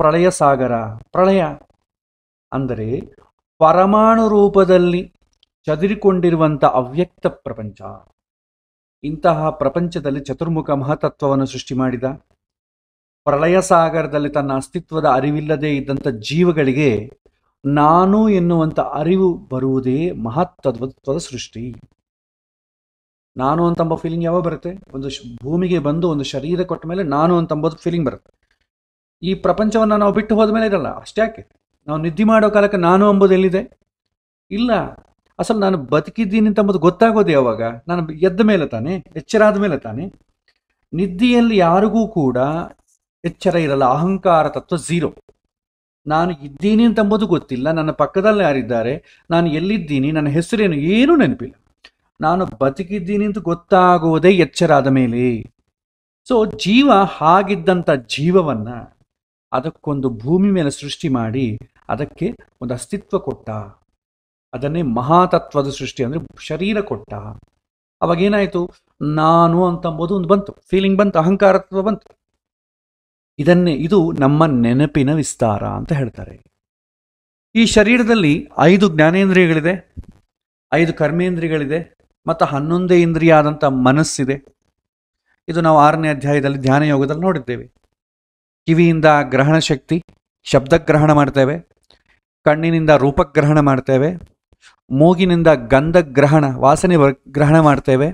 ಪ್ರಳಯ ಸಾಗರ ಪ್ರಳಯ ಅಂದರೆ ಪರಮಾಣು ರೂಪದಲ್ಲಿ ಚದುರಿಕೊಂಡಿರುವಂಥ ಅವ್ಯಕ್ತ ಪ್ರಪಂಚ ಇಂತಹ ಪ್ರಪಂಚದಲ್ಲಿ ಚತುರ್ಮುಖ ಮಹತತ್ವವನ್ನು ಸೃಷ್ಟಿ ಮಾಡಿದ ಪ್ರಳಯ ಸಾಗರದಲ್ಲಿ ತನ್ನ ಅಸ್ತಿತ್ವದ ಅರಿವಿಲ್ಲದೆ ಇದ್ದಂಥ ಜೀವಗಳಿಗೆ ನಾನು ಎನ್ನುವಂಥ ಅರಿವು ಬರುವುದೇ ಮಹತ್ವತ್ವದ ಸೃಷ್ಟಿ ನಾನು ಅಂತಂಬ ಫೀಲಿಂಗ್ ಯಾವಾಗ ಬರುತ್ತೆ ಒಂದು ಭೂಮಿಗೆ ಬಂದು ಒಂದು ಶರೀರ ಕೊಟ್ಟ ಮೇಲೆ ನಾನು ಅಂತಂಬೋದು ಫೀಲಿಂಗ್ ಬರುತ್ತೆ ಈ ಪ್ರಪಂಚವನ್ನು ನಾವು ಬಿಟ್ಟು ಹೋದ ಮೇಲೆ ಇರಲ್ಲ ಅಷ್ಟೇ ಯಾಕೆ ನಾವು ನಿದ್ದೆ ಮಾಡೋ ಕಾಲಕ್ಕೆ ನಾನು ಎಂಬುದು ಎಲ್ಲಿದೆ ಇಲ್ಲ ಅಸಲು ನಾನು ಬದುಕಿದ್ದೀನಿ ಅಂತ ಮತ್ತು ಗೊತ್ತಾಗೋದು ಯಾವಾಗ ನಾನು ಎದ್ದ ಮೇಲೆ ತಾನೆ ಎಚ್ಚರ ಆದ ಮೇಲೆ ತಾನೆ ನಿದ್ದೆಯಲ್ಲಿ ಯಾರಿಗೂ ಕೂಡ ಎಚ್ಚರ ಇರಲ್ಲ ಅಹಂಕಾರ ತತ್ವ ಝೀರೋ ನಾನು ಇದ್ದೀನಿ ಅಂತಂಬುದು ಗೊತ್ತಿಲ್ಲ ನನ್ನ ಪಕ್ಕದಲ್ಲಿ ಯಾರಿದ್ದಾರೆ ನಾನು ಎಲ್ಲಿದ್ದೀನಿ ನನ್ನ ಹೆಸರೇನು ಏನೂ ನೆನಪಿಲ್ಲ ನಾನು ಬದುಕಿದ್ದೀನಿ ಅಂತ ಗೊತ್ತಾಗೋದೇ ಎಚ್ಚರ ಆದ ಮೇಲೆ ಸೊ ಜೀವ ಹಾಗಿದ್ದಂಥ ಜೀವವನ್ನು ಅದಕ್ಕೊಂದು ಭೂಮಿ ಮೇಲೆ ಸೃಷ್ಟಿ ಮಾಡಿ ಅದಕ್ಕೆ ಒಂದು ಅಸ್ತಿತ್ವ ಕೊಟ್ಟ ಅದನ್ನೇ ಮಹಾತತ್ವದ ಸೃಷ್ಟಿ ಅಂದರೆ ಶರೀರ ಕೊಟ್ಟ ಅವಾಗ ಏನಾಯಿತು ನಾನು ಅಂತಂಬೋದು ಒಂದು ಬಂತು ಫೀಲಿಂಗ್ ಬಂತು ಅಹಂಕಾರತ್ವ ಬಂತು ಇದನ್ನೇ ಇದು ನಮ್ಮ ನೆನಪಿನ ವಿಸ್ತಾರ ಅಂತ ಹೇಳ್ತಾರೆ ಈ ಶರೀರದಲ್ಲಿ ಐದು ಜ್ಞಾನೇಂದ್ರಿಯಗಳಿದೆ ಐದು ಕರ್ಮೇಂದ್ರಿಯಗಳಿದೆ ಮತ್ತು ಹನ್ನೊಂದೇ ಇಂದ್ರಿಯ ಆದಂಥ ಮನಸ್ಸಿದೆ ಇದು ನಾವು ಆರನೇ ಅಧ್ಯಾಯದಲ್ಲಿ ಧ್ಯಾನ ಯೋಗದಲ್ಲಿ ನೋಡಿದ್ದೇವೆ ಕಿವಿಯಿಂದ ಗ್ರಹಣ ಶಕ್ತಿ ಶಬ್ದಗ್ರಹಣ ಮಾಡ್ತೇವೆ ಕಣ್ಣಿನಿಂದ ರೂಪಗ್ರಹಣ ಮಾಡ್ತೇವೆ ಮೂಗಿನಿಂದ ಗ್ರಹಣ ವಾಸನೆ ಗ್ರಹಣ ಮಾಡ್ತೇವೆ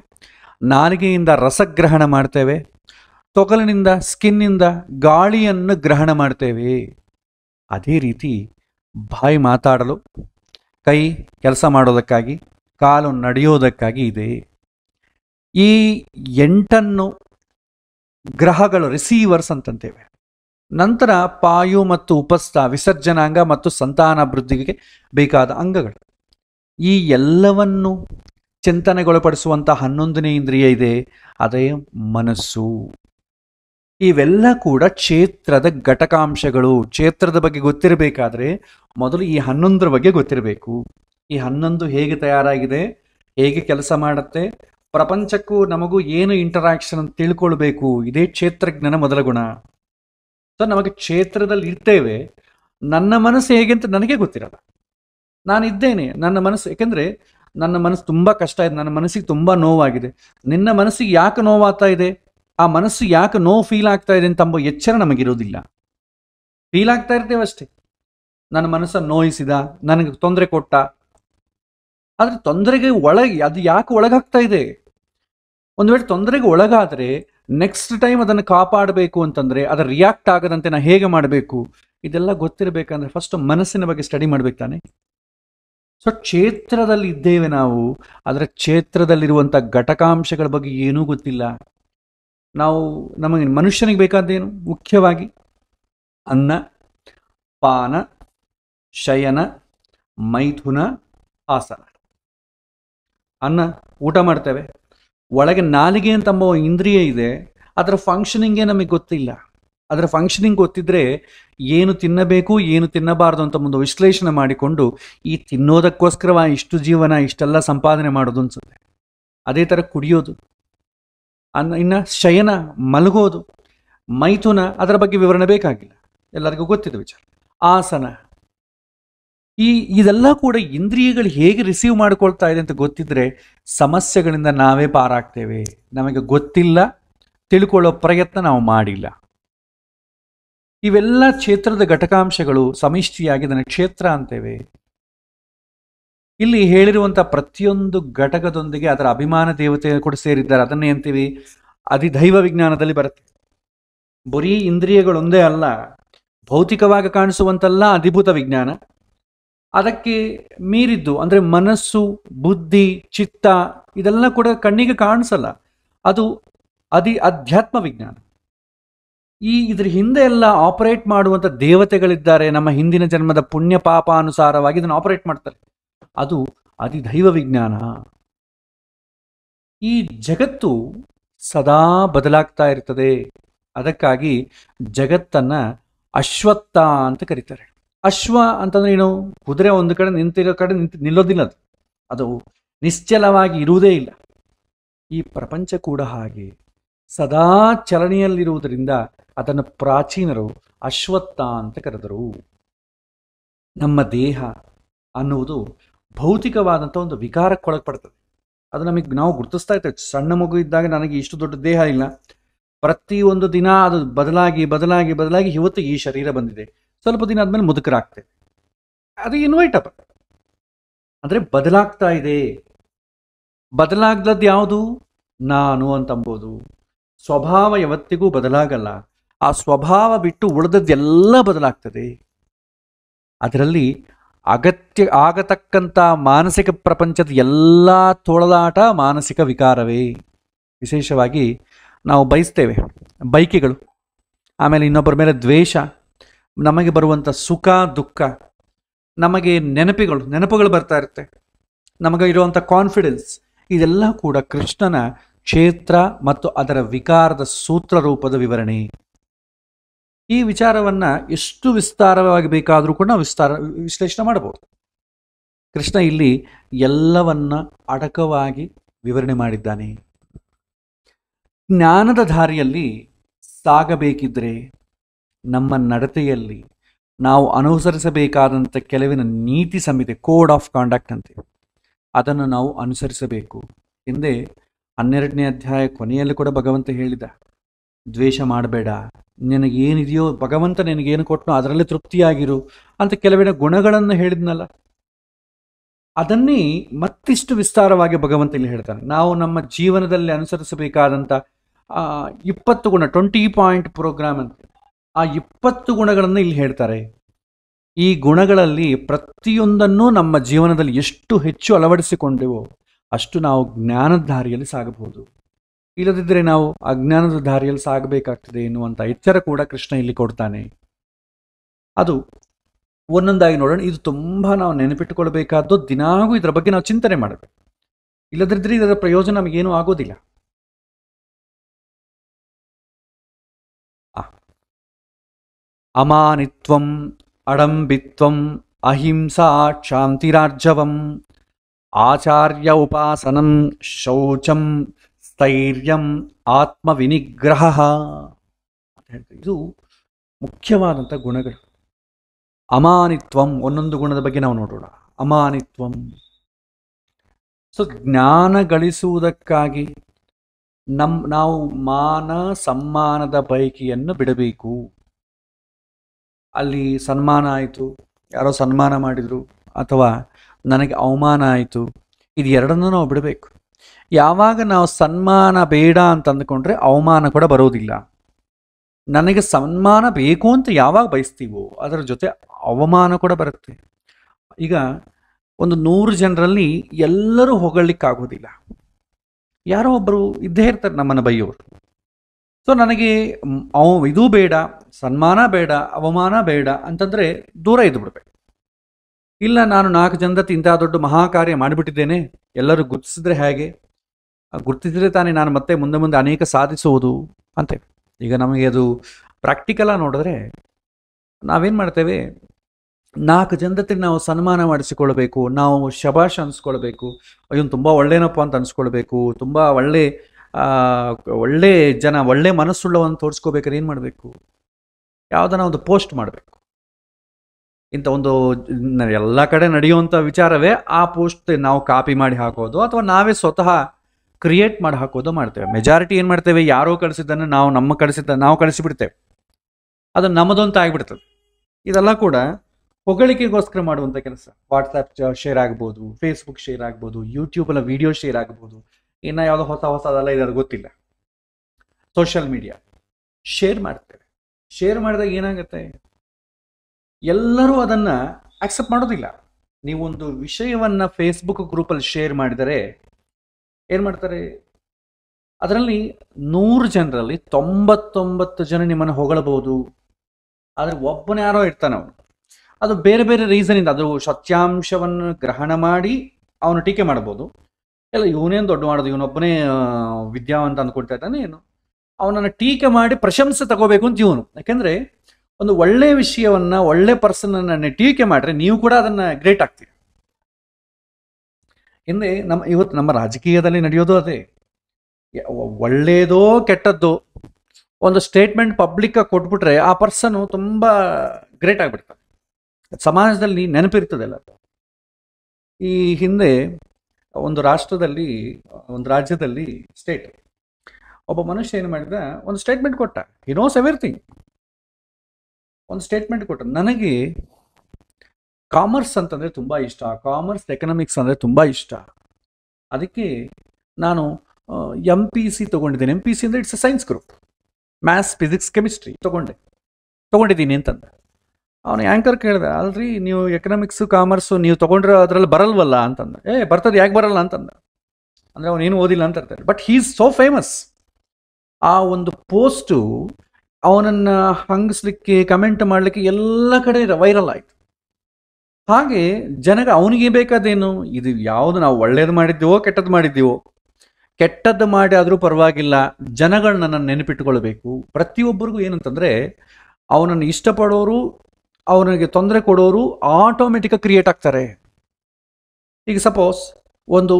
ನಾಲಿಗೆಯಿಂದ ರಸಗ್ರಹಣ ಮಾಡ್ತೇವೆ ತೊಗಲಿನಿಂದ ಸ್ಕಿನ್ನಿಂದ ಗಾಳಿಯನ್ನು ಗ್ರಹಣ ಮಾಡ್ತೇವೆ ಅದೇ ರೀತಿ ಬಾಯಿ ಮಾತಾಡಲು ಕೈ ಕೆಲಸ ಮಾಡೋದಕ್ಕಾಗಿ ಕಾಲು ನಡೆಯೋದಕ್ಕಾಗಿ ಇದೆ ಈ ಎಂಟನ್ನು ಗ್ರಹಗಳು ರಿಸೀವರ್ಸ್ ಅಂತಂತೇವೆ ನಂತರ ಪಾಯು ಮತ್ತು ಉಪಸ್ಥ ವಿಸರ್ಜನಾಂಗ ಮತ್ತು ಸಂತಾನಾಭಿವೃದ್ಧಿಗೆ ಬೇಕಾದ ಅಂಗಗಳು ಈ ಎಲ್ಲವನ್ನು ಚಿಂತನೆಗೊಳಪಡಿಸುವಂಥ ಹನ್ನೊಂದನೇ ಇಂದ್ರಿಯ ಇದೆ ಅದೇ ಮನಸ್ಸು ಇವೆಲ್ಲ ಕೂಡ ಕ್ಷೇತ್ರದ ಘಟಕಾಂಶಗಳು ಕ್ಷೇತ್ರದ ಬಗ್ಗೆ ಗೊತ್ತಿರಬೇಕಾದ್ರೆ ಮೊದಲು ಈ ಹನ್ನೊಂದರ ಬಗ್ಗೆ ಗೊತ್ತಿರಬೇಕು ಈ ಹನ್ನೊಂದು ಹೇಗೆ ತಯಾರಾಗಿದೆ ಹೇಗೆ ಕೆಲಸ ಮಾಡುತ್ತೆ ಪ್ರಪಂಚಕ್ಕೂ ನಮಗೂ ಏನು ಇಂಟರಾಕ್ಷನ್ ಅಂತ ತಿಳ್ಕೊಳ್ಬೇಕು ಇದೇ ಕ್ಷೇತ್ರಜ್ಞನ ಮೊದಲ ಗುಣ ಸೊ ನಮಗೆ ಕ್ಷೇತ್ರದಲ್ಲಿ ಇರ್ತೇವೆ ನನ್ನ ಮನಸ್ಸು ಹೇಗೆ ಅಂತ ನನಗೆ ಗೊತ್ತಿರಲ್ಲ ನಾನು ಇದ್ದೇನೆ ನನ್ನ ಮನಸ್ಸು ಯಾಕೆಂದರೆ ನನ್ನ ಮನಸ್ಸು ತುಂಬ ಕಷ್ಟ ಇದೆ ನನ್ನ ಮನಸ್ಸಿಗೆ ತುಂಬ ನೋವಾಗಿದೆ ನಿನ್ನ ಮನಸ್ಸಿಗೆ ಯಾಕೆ ನೋವಾಗ್ತಾ ಇದೆ ಆ ಮನಸ್ಸು ಯಾಕೆ ನೋವು ಫೀಲ್ ಆಗ್ತಾ ಇದೆ ಅಂತ ಎಚ್ಚರ ನಮಗಿರೋದಿಲ್ಲ ಫೀಲ್ ಆಗ್ತಾ ಇರ್ತೇವಷ್ಟೇ ನನ್ನ ಮನಸ್ಸನ್ನು ನೋಯಿಸಿದ ನನಗೆ ತೊಂದರೆ ಕೊಟ್ಟ ಆದರೆ ತೊಂದರೆಗೆ ಒಳಗೆ ಅದು ಯಾಕೆ ಒಳಗಾಗ್ತಾ ಇದೆ ಒಂದು ವೇಳೆ ತೊಂದರೆಗೆ ಒಳಗಾದರೆ ನೆಕ್ಸ್ಟ್ ಟೈಮ್ ಅದನ್ನು ಕಾಪಾಡಬೇಕು ಅಂತಂದರೆ ಅದರ ರಿಯಾಕ್ಟ್ ಆಗದಂತೆ ನಾನು ಹೇಗೆ ಮಾಡಬೇಕು ಇದೆಲ್ಲ ಗೊತ್ತಿರಬೇಕಂದ್ರೆ ಫಸ್ಟ್ ಮನಸ್ಸಿನ ಬಗ್ಗೆ ಸ್ಟಡಿ ಮಾಡ್ಬೇಕು ತಾನೆ ಸೊ ಕ್ಷೇತ್ರದಲ್ಲಿ ಇದ್ದೇವೆ ನಾವು ಅದರ ಕ್ಷೇತ್ರದಲ್ಲಿರುವಂಥ ಘಟಕಾಂಶಗಳ ಬಗ್ಗೆ ಏನೂ ಗೊತ್ತಿಲ್ಲ ನಾವು ನಮಗೆ ಮನುಷ್ಯನಿಗೆ ಬೇಕಾದೇನು ಮುಖ್ಯವಾಗಿ ಅನ್ನ ಪಾನ ಶಯನ ಮೈಥುನ ಆಸನ ಅನ್ನ ಊಟ ಮಾಡ್ತೇವೆ ಒಳಗೆ ನಾಲಿಗೆ ಅಂತಂಬ ಇಂದ್ರಿಯ ಇದೆ ಅದರ ಫಂಕ್ಷನಿಂಗೇ ನಮಗೆ ಗೊತ್ತಿಲ್ಲ ಅದರ ಫಂಕ್ಷನಿಂಗ್ ಗೊತ್ತಿದ್ರೆ ಏನು ತಿನ್ನಬೇಕು ಏನು ತಿನ್ನಬಾರದು ಅಂತ ಒಂದು ವಿಶ್ಲೇಷಣೆ ಮಾಡಿಕೊಂಡು ಈ ತಿನ್ನೋದಕ್ಕೋಸ್ಕರ ಇಷ್ಟು ಜೀವನ ಇಷ್ಟೆಲ್ಲ ಸಂಪಾದನೆ ಮಾಡೋದು ಅನ್ಸುತ್ತೆ ಅದೇ ಥರ ಕುಡಿಯೋದು ಅನ್ನ ಇನ್ನು ಶಯನ ಮಲಗೋದು ಮೈಥುನ ಅದರ ಬಗ್ಗೆ ವಿವರಣೆ ಬೇಕಾಗಿಲ್ಲ ಎಲ್ಲರಿಗೂ ಗೊತ್ತಿದೆ ವಿಚಾರ ಆಸನ ಈ ಇದೆಲ್ಲ ಕೂಡ ಇಂದ್ರಿಯಗಳು ಹೇಗೆ ರಿಸೀವ್ ಮಾಡ್ಕೊಳ್ತಾ ಇದೆ ಅಂತ ಗೊತ್ತಿದ್ರೆ ಸಮಸ್ಯೆಗಳಿಂದ ನಾವೇ ಪಾರಾಗ್ತೇವೆ ನಮಗೆ ಗೊತ್ತಿಲ್ಲ ತಿಳ್ಕೊಳ್ಳೋ ಪ್ರಯತ್ನ ನಾವು ಮಾಡಿಲ್ಲ ಇವೆಲ್ಲ ಕ್ಷೇತ್ರದ ಘಟಕಾಂಶಗಳು ಸಮಿಷ್ಟಿಯಾಗಿ ಇದನ್ನು ಕ್ಷೇತ್ರ ಅಂತೇವೆ ಇಲ್ಲಿ ಹೇಳಿರುವಂಥ ಪ್ರತಿಯೊಂದು ಘಟಕದೊಂದಿಗೆ ಅದರ ಅಭಿಮಾನ ದೇವತೆ ಕೂಡ ಸೇರಿದ್ದಾರೆ ಅದನ್ನೇ ಅಂತೀವಿ ದೈವ ವಿಜ್ಞಾನದಲ್ಲಿ ಬರುತ್ತೆ ಬರೀ ಇಂದ್ರಿಯಗಳೊಂದೇ ಅಲ್ಲ ಭೌತಿಕವಾಗಿ ಕಾಣಿಸುವಂತಲ್ಲ ಅಧಿಭೂತ ವಿಜ್ಞಾನ ಅದಕ್ಕೆ ಮೀರಿದ್ದು ಅಂದರೆ ಮನಸ್ಸು ಬುದ್ಧಿ ಚಿತ್ತ ಇದೆಲ್ಲ ಕೂಡ ಕಣ್ಣಿಗೆ ಕಾಣಿಸಲ್ಲ ಅದು ಅದಿ ಅಧ್ಯಾತ್ಮ ವಿಜ್ಞಾನ ಈ ಇದ್ರ ಹಿಂದೆ ಎಲ್ಲ ಆಪರೇಟ್ ಮಾಡುವಂಥ ದೇವತೆಗಳಿದ್ದಾರೆ ನಮ್ಮ ಹಿಂದಿನ ಜನ್ಮದ ಪುಣ್ಯ ಪಾಪ ಅನುಸಾರವಾಗಿ ಇದನ್ನು ಆಪರೇಟ್ ಮಾಡ್ತಾರೆ ಅದು ದೈವ ವಿಜ್ಞಾನ ಈ ಜಗತ್ತು ಸದಾ ಬದಲಾಗ್ತಾ ಇರ್ತದೆ ಅದಕ್ಕಾಗಿ ಜಗತ್ತನ್ನ ಅಶ್ವತ್ಥ ಅಂತ ಕರೀತಾರೆ ಅಶ್ವ ಅಂತಂದ್ರೆ ಏನು ಕುದುರೆ ಒಂದು ಕಡೆ ನಿಂತಿರೋ ಕಡೆ ನಿಂತು ನಿಲ್ಲೋದಿಲ್ಲ ಅದು ಅದು ನಿಶ್ಚಲವಾಗಿ ಇರುವುದೇ ಇಲ್ಲ ಈ ಪ್ರಪಂಚ ಕೂಡ ಹಾಗೆ ಸದಾ ಚಲನೆಯಲ್ಲಿರುವುದರಿಂದ ಅದನ್ನು ಪ್ರಾಚೀನರು ಅಶ್ವತ್ಥ ಅಂತ ಕರೆದರು ನಮ್ಮ ದೇಹ ಅನ್ನುವುದು ಭೌತಿಕವಾದಂಥ ಒಂದು ವಿಕಾರಕ್ಕೊಳಗ್ಪಡ್ತದೆ ಅದು ನಮಗೆ ನಾವು ಗುರುತಿಸ್ತಾ ಇರ್ತೇವೆ ಸಣ್ಣ ಮಗು ಇದ್ದಾಗ ನನಗೆ ಇಷ್ಟು ದೊಡ್ಡ ದೇಹ ಇಲ್ಲ ಪ್ರತಿ ಒಂದು ದಿನ ಅದು ಬದಲಾಗಿ ಬದಲಾಗಿ ಬದಲಾಗಿ ಇವತ್ತು ಈ ಶರೀರ ಬಂದಿದೆ ಸ್ವಲ್ಪ ದಿನ ಆದಮೇಲೆ ಮುದುಕರಾಗ್ತದೆ ಅದು ಇನ್ವೈಟ್ ಅಪ್ ಅಂದರೆ ಬದಲಾಗ್ತಾ ಇದೆ ಬದಲಾಗ್ದದ್ದು ಯಾವುದು ನಾನು ಅಂತಂಬೋದು ಸ್ವಭಾವ ಯಾವತ್ತಿಗೂ ಬದಲಾಗಲ್ಲ ಆ ಸ್ವಭಾವ ಬಿಟ್ಟು ಉಳಿದದ್ದೆಲ್ಲ ಬದಲಾಗ್ತದೆ ಅದರಲ್ಲಿ ಅಗತ್ಯ ಆಗತಕ್ಕಂಥ ಮಾನಸಿಕ ಪ್ರಪಂಚದ ಎಲ್ಲ ತೊಳಲಾಟ ಮಾನಸಿಕ ವಿಕಾರವೇ ವಿಶೇಷವಾಗಿ ನಾವು ಬಯಸ್ತೇವೆ ಬೈಕೆಗಳು ಆಮೇಲೆ ಇನ್ನೊಬ್ಬರ ಮೇಲೆ ದ್ವೇಷ ನಮಗೆ ಬರುವಂಥ ಸುಖ ದುಃಖ ನಮಗೆ ನೆನಪಿಗಳು ನೆನಪುಗಳು ಬರ್ತಾ ಇರುತ್ತೆ ನಮಗೆ ಇರುವಂಥ ಕಾನ್ಫಿಡೆನ್ಸ್ ಇದೆಲ್ಲ ಕೂಡ ಕೃಷ್ಣನ ಕ್ಷೇತ್ರ ಮತ್ತು ಅದರ ವಿಕಾರದ ಸೂತ್ರ ರೂಪದ ವಿವರಣೆ ಈ ವಿಚಾರವನ್ನು ಎಷ್ಟು ವಿಸ್ತಾರವಾಗಿ ಬೇಕಾದರೂ ಕೂಡ ನಾವು ವಿಸ್ತಾರ ವಿಶ್ಲೇಷಣೆ ಮಾಡಬಹುದು ಕೃಷ್ಣ ಇಲ್ಲಿ ಎಲ್ಲವನ್ನ ಅಡಕವಾಗಿ ವಿವರಣೆ ಮಾಡಿದ್ದಾನೆ ಜ್ಞಾನದ ದಾರಿಯಲ್ಲಿ ಸಾಗಬೇಕಿದ್ರೆ ನಮ್ಮ ನಡತೆಯಲ್ಲಿ ನಾವು ಅನುಸರಿಸಬೇಕಾದಂಥ ಕೆಲವಿನ ನೀತಿ ಸಂಹಿತೆ ಕೋಡ್ ಆಫ್ ಕಾಂಡಕ್ಟ್ ಅಂತೆ ಅದನ್ನು ನಾವು ಅನುಸರಿಸಬೇಕು ಹಿಂದೆ ಹನ್ನೆರಡನೇ ಅಧ್ಯಾಯ ಕೊನೆಯಲ್ಲಿ ಕೂಡ ಭಗವಂತ ಹೇಳಿದ ದ್ವೇಷ ಮಾಡಬೇಡ ನಿನಗೇನಿದೆಯೋ ಭಗವಂತ ನಿನಗೇನು ಕೊಟ್ಟನೋ ಅದರಲ್ಲೇ ತೃಪ್ತಿಯಾಗಿರು ಅಂತ ಕೆಲವಿನ ಗುಣಗಳನ್ನು ಹೇಳಿದ್ನಲ್ಲ ಅದನ್ನೇ ಮತ್ತಿಷ್ಟು ವಿಸ್ತಾರವಾಗಿ ಭಗವಂತ ಇಲ್ಲಿ ಹೇಳ್ತಾನೆ ನಾವು ನಮ್ಮ ಜೀವನದಲ್ಲಿ ಅನುಸರಿಸಬೇಕಾದಂಥ ಇಪ್ಪತ್ತು ಗುಣ ಟ್ವೆಂಟಿ ಪಾಯಿಂಟ್ ಪ್ರೋಗ್ರಾಮ್ ಅಂತ ಆ ಇಪ್ಪತ್ತು ಗುಣಗಳನ್ನು ಇಲ್ಲಿ ಹೇಳ್ತಾರೆ ಈ ಗುಣಗಳಲ್ಲಿ ಪ್ರತಿಯೊಂದನ್ನು ನಮ್ಮ ಜೀವನದಲ್ಲಿ ಎಷ್ಟು ಹೆಚ್ಚು ಅಳವಡಿಸಿಕೊಂಡೆವು ಅಷ್ಟು ನಾವು ಜ್ಞಾನದ ದಾರಿಯಲ್ಲಿ ಸಾಗಬಹುದು ಇಲ್ಲದಿದ್ದರೆ ನಾವು ಅಜ್ಞಾನದ ದಾರಿಯಲ್ಲಿ ಸಾಗಬೇಕಾಗ್ತದೆ ಎನ್ನುವಂಥ ಎಚ್ಚರ ಕೂಡ ಕೃಷ್ಣ ಇಲ್ಲಿ ಕೊಡ್ತಾನೆ ಅದು ಒಂದೊಂದಾಗಿ ನೋಡೋಣ ಇದು ತುಂಬ ನಾವು ನೆನಪಿಟ್ಟುಕೊಳ್ಬೇಕಾದ್ದು ದಿನಾಗೂ ಇದರ ಬಗ್ಗೆ ನಾವು ಚಿಂತನೆ ಮಾಡಬೇಕು ಇಲ್ಲದಿದ್ದರೆ ಇದರ ಪ್ರಯೋಜನ ನಮಗೇನು ಆಗೋದಿಲ್ಲ ಅಮಾನಿತ್ವಂ ಅಡಂಬಿತ್ವಂ ಅಹಿಂಸಾ ಶಾಂತಿರಾರ್ಜವಂ ಆಚಾರ್ಯ ಉಪಾಸನಂ ಶೌಚಂ ಸ್ಥೈರ್ಯಂ ಆತ್ಮವಿನಿಗ್ರಹ ಅಂತ ಇದು ಮುಖ್ಯವಾದಂಥ ಗುಣಗಳು ಅಮಾನಿತ್ವಂ ಒಂದೊಂದು ಗುಣದ ಬಗ್ಗೆ ನಾವು ನೋಡೋಣ ಅಮಾನಿತ್ವಂ ಸೊ ಜ್ಞಾನ ಗಳಿಸುವುದಕ್ಕಾಗಿ ನಮ್ ನಾವು ಮಾನ ಸಮ್ಮಾನದ ಬೈಕಿಯನ್ನು ಬಿಡಬೇಕು ಅಲ್ಲಿ ಸನ್ಮಾನ ಆಯಿತು ಯಾರೋ ಸನ್ಮಾನ ಮಾಡಿದರು ಅಥವಾ ನನಗೆ ಅವಮಾನ ಆಯಿತು ಇದು ಎರಡನ್ನೂ ನಾವು ಬಿಡಬೇಕು ಯಾವಾಗ ನಾವು ಸನ್ಮಾನ ಬೇಡ ಅಂತ ಅಂದುಕೊಂಡ್ರೆ ಅವಮಾನ ಕೂಡ ಬರೋದಿಲ್ಲ ನನಗೆ ಸನ್ಮಾನ ಬೇಕು ಅಂತ ಯಾವಾಗ ಬಯಸ್ತೀವೋ ಅದರ ಜೊತೆ ಅವಮಾನ ಕೂಡ ಬರುತ್ತೆ ಈಗ ಒಂದು ನೂರು ಜನರಲ್ಲಿ ಎಲ್ಲರೂ ಹೊಗಳಿಕ್ಕಾಗೋದಿಲ್ಲ ಯಾರೋ ಒಬ್ಬರು ಇದ್ದೇ ಇರ್ತಾರೆ ನಮ್ಮನ್ನು ಬೈಯೋರು ಸೊ ನನಗೆ ಅವ ಇದು ಬೇಡ ಸನ್ಮಾನ ಬೇಡ ಅವಮಾನ ಬೇಡ ಅಂತಂದರೆ ದೂರ ಇದ್ದು ಬಿಡಬೇಕು ಇಲ್ಲ ನಾನು ನಾಲ್ಕು ಜನದತ್ತಿ ಇಂಥ ದೊಡ್ಡ ಕಾರ್ಯ ಮಾಡಿಬಿಟ್ಟಿದ್ದೇನೆ ಎಲ್ಲರೂ ಗುರುತಿಸಿದ್ರೆ ಹೇಗೆ ಗುರುತಿಸಿದ್ರೆ ತಾನೇ ನಾನು ಮತ್ತೆ ಮುಂದೆ ಮುಂದೆ ಅನೇಕ ಸಾಧಿಸುವುದು ಅಂತ ಈಗ ನಮಗೆ ಅದು ಪ್ರಾಕ್ಟಿಕಲಾಗಿ ನೋಡಿದ್ರೆ ನಾವೇನು ಮಾಡ್ತೇವೆ ನಾಲ್ಕು ಜನದತ್ತಿ ನಾವು ಸನ್ಮಾನ ಮಾಡಿಸಿಕೊಳ್ಬೇಕು ನಾವು ಶಬಾಷ್ ಅನಿಸ್ಕೊಳ್ಬೇಕು ಅಯ್ಯೋ ತುಂಬ ಒಳ್ಳೇನಪ್ಪ ಅಂತ ಅನಿಸ್ಕೊಳ್ಬೇಕು ತುಂಬ ಒಳ್ಳೆ ಒಳ್ಳೆ ಜನ ಒಳ್ಳೆ ಮನಸ್ಸುಳ್ಳವನ್ನು ತೋರಿಸ್ಕೋಬೇಕಾದ್ರೆ ಏನು ಮಾಡಬೇಕು ಯಾವುದನ್ನ ಒಂದು ಪೋಸ್ಟ್ ಮಾಡಬೇಕು ಇಂಥ ಒಂದು ಎಲ್ಲ ಕಡೆ ನಡೆಯುವಂಥ ವಿಚಾರವೇ ಆ ಪೋಸ್ಟ್ ನಾವು ಕಾಪಿ ಮಾಡಿ ಹಾಕೋದು ಅಥವಾ ನಾವೇ ಸ್ವತಃ ಕ್ರಿಯೇಟ್ ಮಾಡಿ ಹಾಕೋದು ಮಾಡ್ತೇವೆ ಮೆಜಾರಿಟಿ ಏನು ಮಾಡ್ತೇವೆ ಯಾರೋ ಕಳಿಸಿದ್ದನ್ನು ನಾವು ನಮ್ಮ ಕಳಿಸಿದ್ದ ನಾವು ಕಳಿಸಿಬಿಡ್ತೇವೆ ಅದು ನಮ್ಮದೊಂದು ಆಗಿಬಿಡ್ತದೆ ಇದೆಲ್ಲ ಕೂಡ ಹೊಗಳಿಕೆಗೋಸ್ಕರ ಮಾಡುವಂಥ ಕೆಲಸ ವಾಟ್ಸಪ್ ಶೇರ್ ಆಗ್ಬೋದು ಫೇಸ್ಬುಕ್ ಶೇರ್ ಆಗ್ಬೋದು ಯೂಟ್ಯೂಬಲ್ಲ ವಿಡಿಯೋ ಶೇರ್ ಆಗ್ಬೋದು ಇನ್ನು ಯಾವುದೋ ಹೊಸ ಹೊಸದೆಲ್ಲ ಇದ್ರೂ ಗೊತ್ತಿಲ್ಲ ಸೋಷಿಯಲ್ ಮೀಡಿಯಾ ಶೇರ್ ಮಾಡ್ತೇವೆ ಶೇರ್ ಮಾಡಿದಾಗ ಏನಾಗುತ್ತೆ ಎಲ್ಲರೂ ಅದನ್ನ ಅಕ್ಸೆಪ್ಟ್ ಮಾಡೋದಿಲ್ಲ ನೀವೊಂದು ವಿಷಯವನ್ನ ಫೇಸ್ಬುಕ್ ಗ್ರೂಪಲ್ಲಿ ಶೇರ್ ಮಾಡಿದರೆ ಏನು ಮಾಡ್ತಾರೆ ಅದರಲ್ಲಿ ನೂರು ಜನರಲ್ಲಿ ತೊಂಬತ್ತೊಂಬತ್ತು ಜನ ನಿಮ್ಮನ್ನು ಹೊಗಳಬಹುದು ಆದರೆ ಒಬ್ಬನೇ ಯಾರೋ ಇರ್ತಾನೆ ಅವನು ಅದು ಬೇರೆ ಬೇರೆ ರೀಸನ್ ಇಂದ ಅದು ಸತ್ಯಾಂಶವನ್ನು ಗ್ರಹಣ ಮಾಡಿ ಅವನು ಟೀಕೆ ಮಾಡಬಹುದು ಇಲ್ಲ ಇವನೇನು ದೊಡ್ಡ ಮಾಡೋದು ಇವನೊಬ್ಬನೇ ವಿದ್ಯಾವಂತ ಅಂದ್ಕೊಳ್ತಾ ಇದ್ದಾನೆ ಏನು ಅವನನ್ನು ಟೀಕೆ ಮಾಡಿ ಪ್ರಶಂಸೆ ತಗೋಬೇಕು ಅಂತ ಇವನು ಯಾಕೆಂದ್ರೆ ಒಂದು ಒಳ್ಳೆ ವಿಷಯವನ್ನ ಒಳ್ಳೆ ಪರ್ಸನ್ ಅನ್ನ ಟೀಕೆ ಮಾಡ್ರೆ ನೀವು ಕೂಡ ಅದನ್ನ ಗ್ರೇಟ್ ಆಗ್ತೀರಿ ಹಿಂದೆ ನಮ್ಮ ಇವತ್ತು ನಮ್ಮ ರಾಜಕೀಯದಲ್ಲಿ ನಡೆಯೋದು ಅದೇ ಒಳ್ಳೆಯದೋ ಕೆಟ್ಟದ್ದು ಒಂದು ಸ್ಟೇಟ್ಮೆಂಟ್ ಪಬ್ಲಿಕ್ ಕೊಟ್ಬಿಟ್ರೆ ಆ ಪರ್ಸನ್ ತುಂಬ ಗ್ರೇಟ್ ಆಗಿಬಿಡ್ತಾನೆ ಸಮಾಜದಲ್ಲಿ ನೆನಪಿರ್ತದೆ ಈ ಹಿಂದೆ ಒಂದು ರಾಷ್ಟ್ರದಲ್ಲಿ ಒಂದು ರಾಜ್ಯದಲ್ಲಿ ಸ್ಟೇಟ್ ಒಬ್ಬ ಮನುಷ್ಯ ಏನು ಮಾಡಿದ ಒಂದು ಸ್ಟೇಟ್ಮೆಂಟ್ ಕೊಟ್ಟ ಹಿ ನೋಸ್ ಎವ್ರಿಥಿಂಗ್ ಒಂದು ಸ್ಟೇಟ್ಮೆಂಟ್ ಕೊಟ್ಟರು ನನಗೆ ಕಾಮರ್ಸ್ ಅಂತಂದರೆ ತುಂಬ ಇಷ್ಟ ಕಾಮರ್ಸ್ ಎಕನಾಮಿಕ್ಸ್ ಅಂದರೆ ತುಂಬ ಇಷ್ಟ ಅದಕ್ಕೆ ನಾನು ಎಮ್ ಪಿ ಸಿ ತೊಗೊಂಡಿದ್ದೀನಿ ಎಮ್ ಪಿ ಸಿ ಅಂದರೆ it's a science group maths physics chemistry ತೊಗೊಂಡೆ ತೊಗೊಂಡಿದ್ದೀನಿ ಅಂತಂದ ಅವನು ಆ್ಯಂಕರ್ ಕೇಳಿದೆ ಅಲ್ರಿ ನೀವು ಎಕನಾಮಿಕ್ಸು ಕಾಮರ್ಸು ನೀವು ತೊಗೊಂಡ್ರೆ ಅದರಲ್ಲಿ ಬರಲ್ವಲ್ಲ ಅಂತಂದ ಏ ಬರ್ತದೆ ಯಾಕೆ ಬರಲ್ಲ ಅಂತಂದ ಅಂದರೆ ಅವನೇನು ಓದಿಲ್ಲ ಅಂತ ಇರ್ತಾರೆ but he is so famous ಆ ಒಂದು ಪೋಸ್ಟು ಅವನನ್ನು ಹಂಗಿಸ್ಲಿಕ್ಕೆ ಕಮೆಂಟ್ ಮಾಡಲಿಕ್ಕೆ ಎಲ್ಲ ಕಡೆ ವೈರಲ್ ಆಯಿತು ಹಾಗೆ ಜನಗ ಅವನಿಗೆ ಬೇಕಾದೇನು ಇದು ಯಾವುದು ನಾವು ಒಳ್ಳೇದು ಮಾಡಿದ್ದೀವೋ ಕೆಟ್ಟದ್ದು ಮಾಡಿದ್ದೀವೋ ಕೆಟ್ಟದ್ದು ಮಾಡಿ ಆದರೂ ಪರವಾಗಿಲ್ಲ ಜನಗಳು ನನ್ನ ನೆನಪಿಟ್ಟುಕೊಳ್ಬೇಕು ಪ್ರತಿಯೊಬ್ಬರಿಗೂ ಏನಂತಂದರೆ ಅವನನ್ನು ಇಷ್ಟಪಡೋರು ಅವನಿಗೆ ತೊಂದರೆ ಕೊಡೋರು ಆಟೋಮೆಟಿಕಾಗಿ ಕ್ರಿಯೇಟ್ ಆಗ್ತಾರೆ ಈಗ ಸಪೋಸ್ ಒಂದು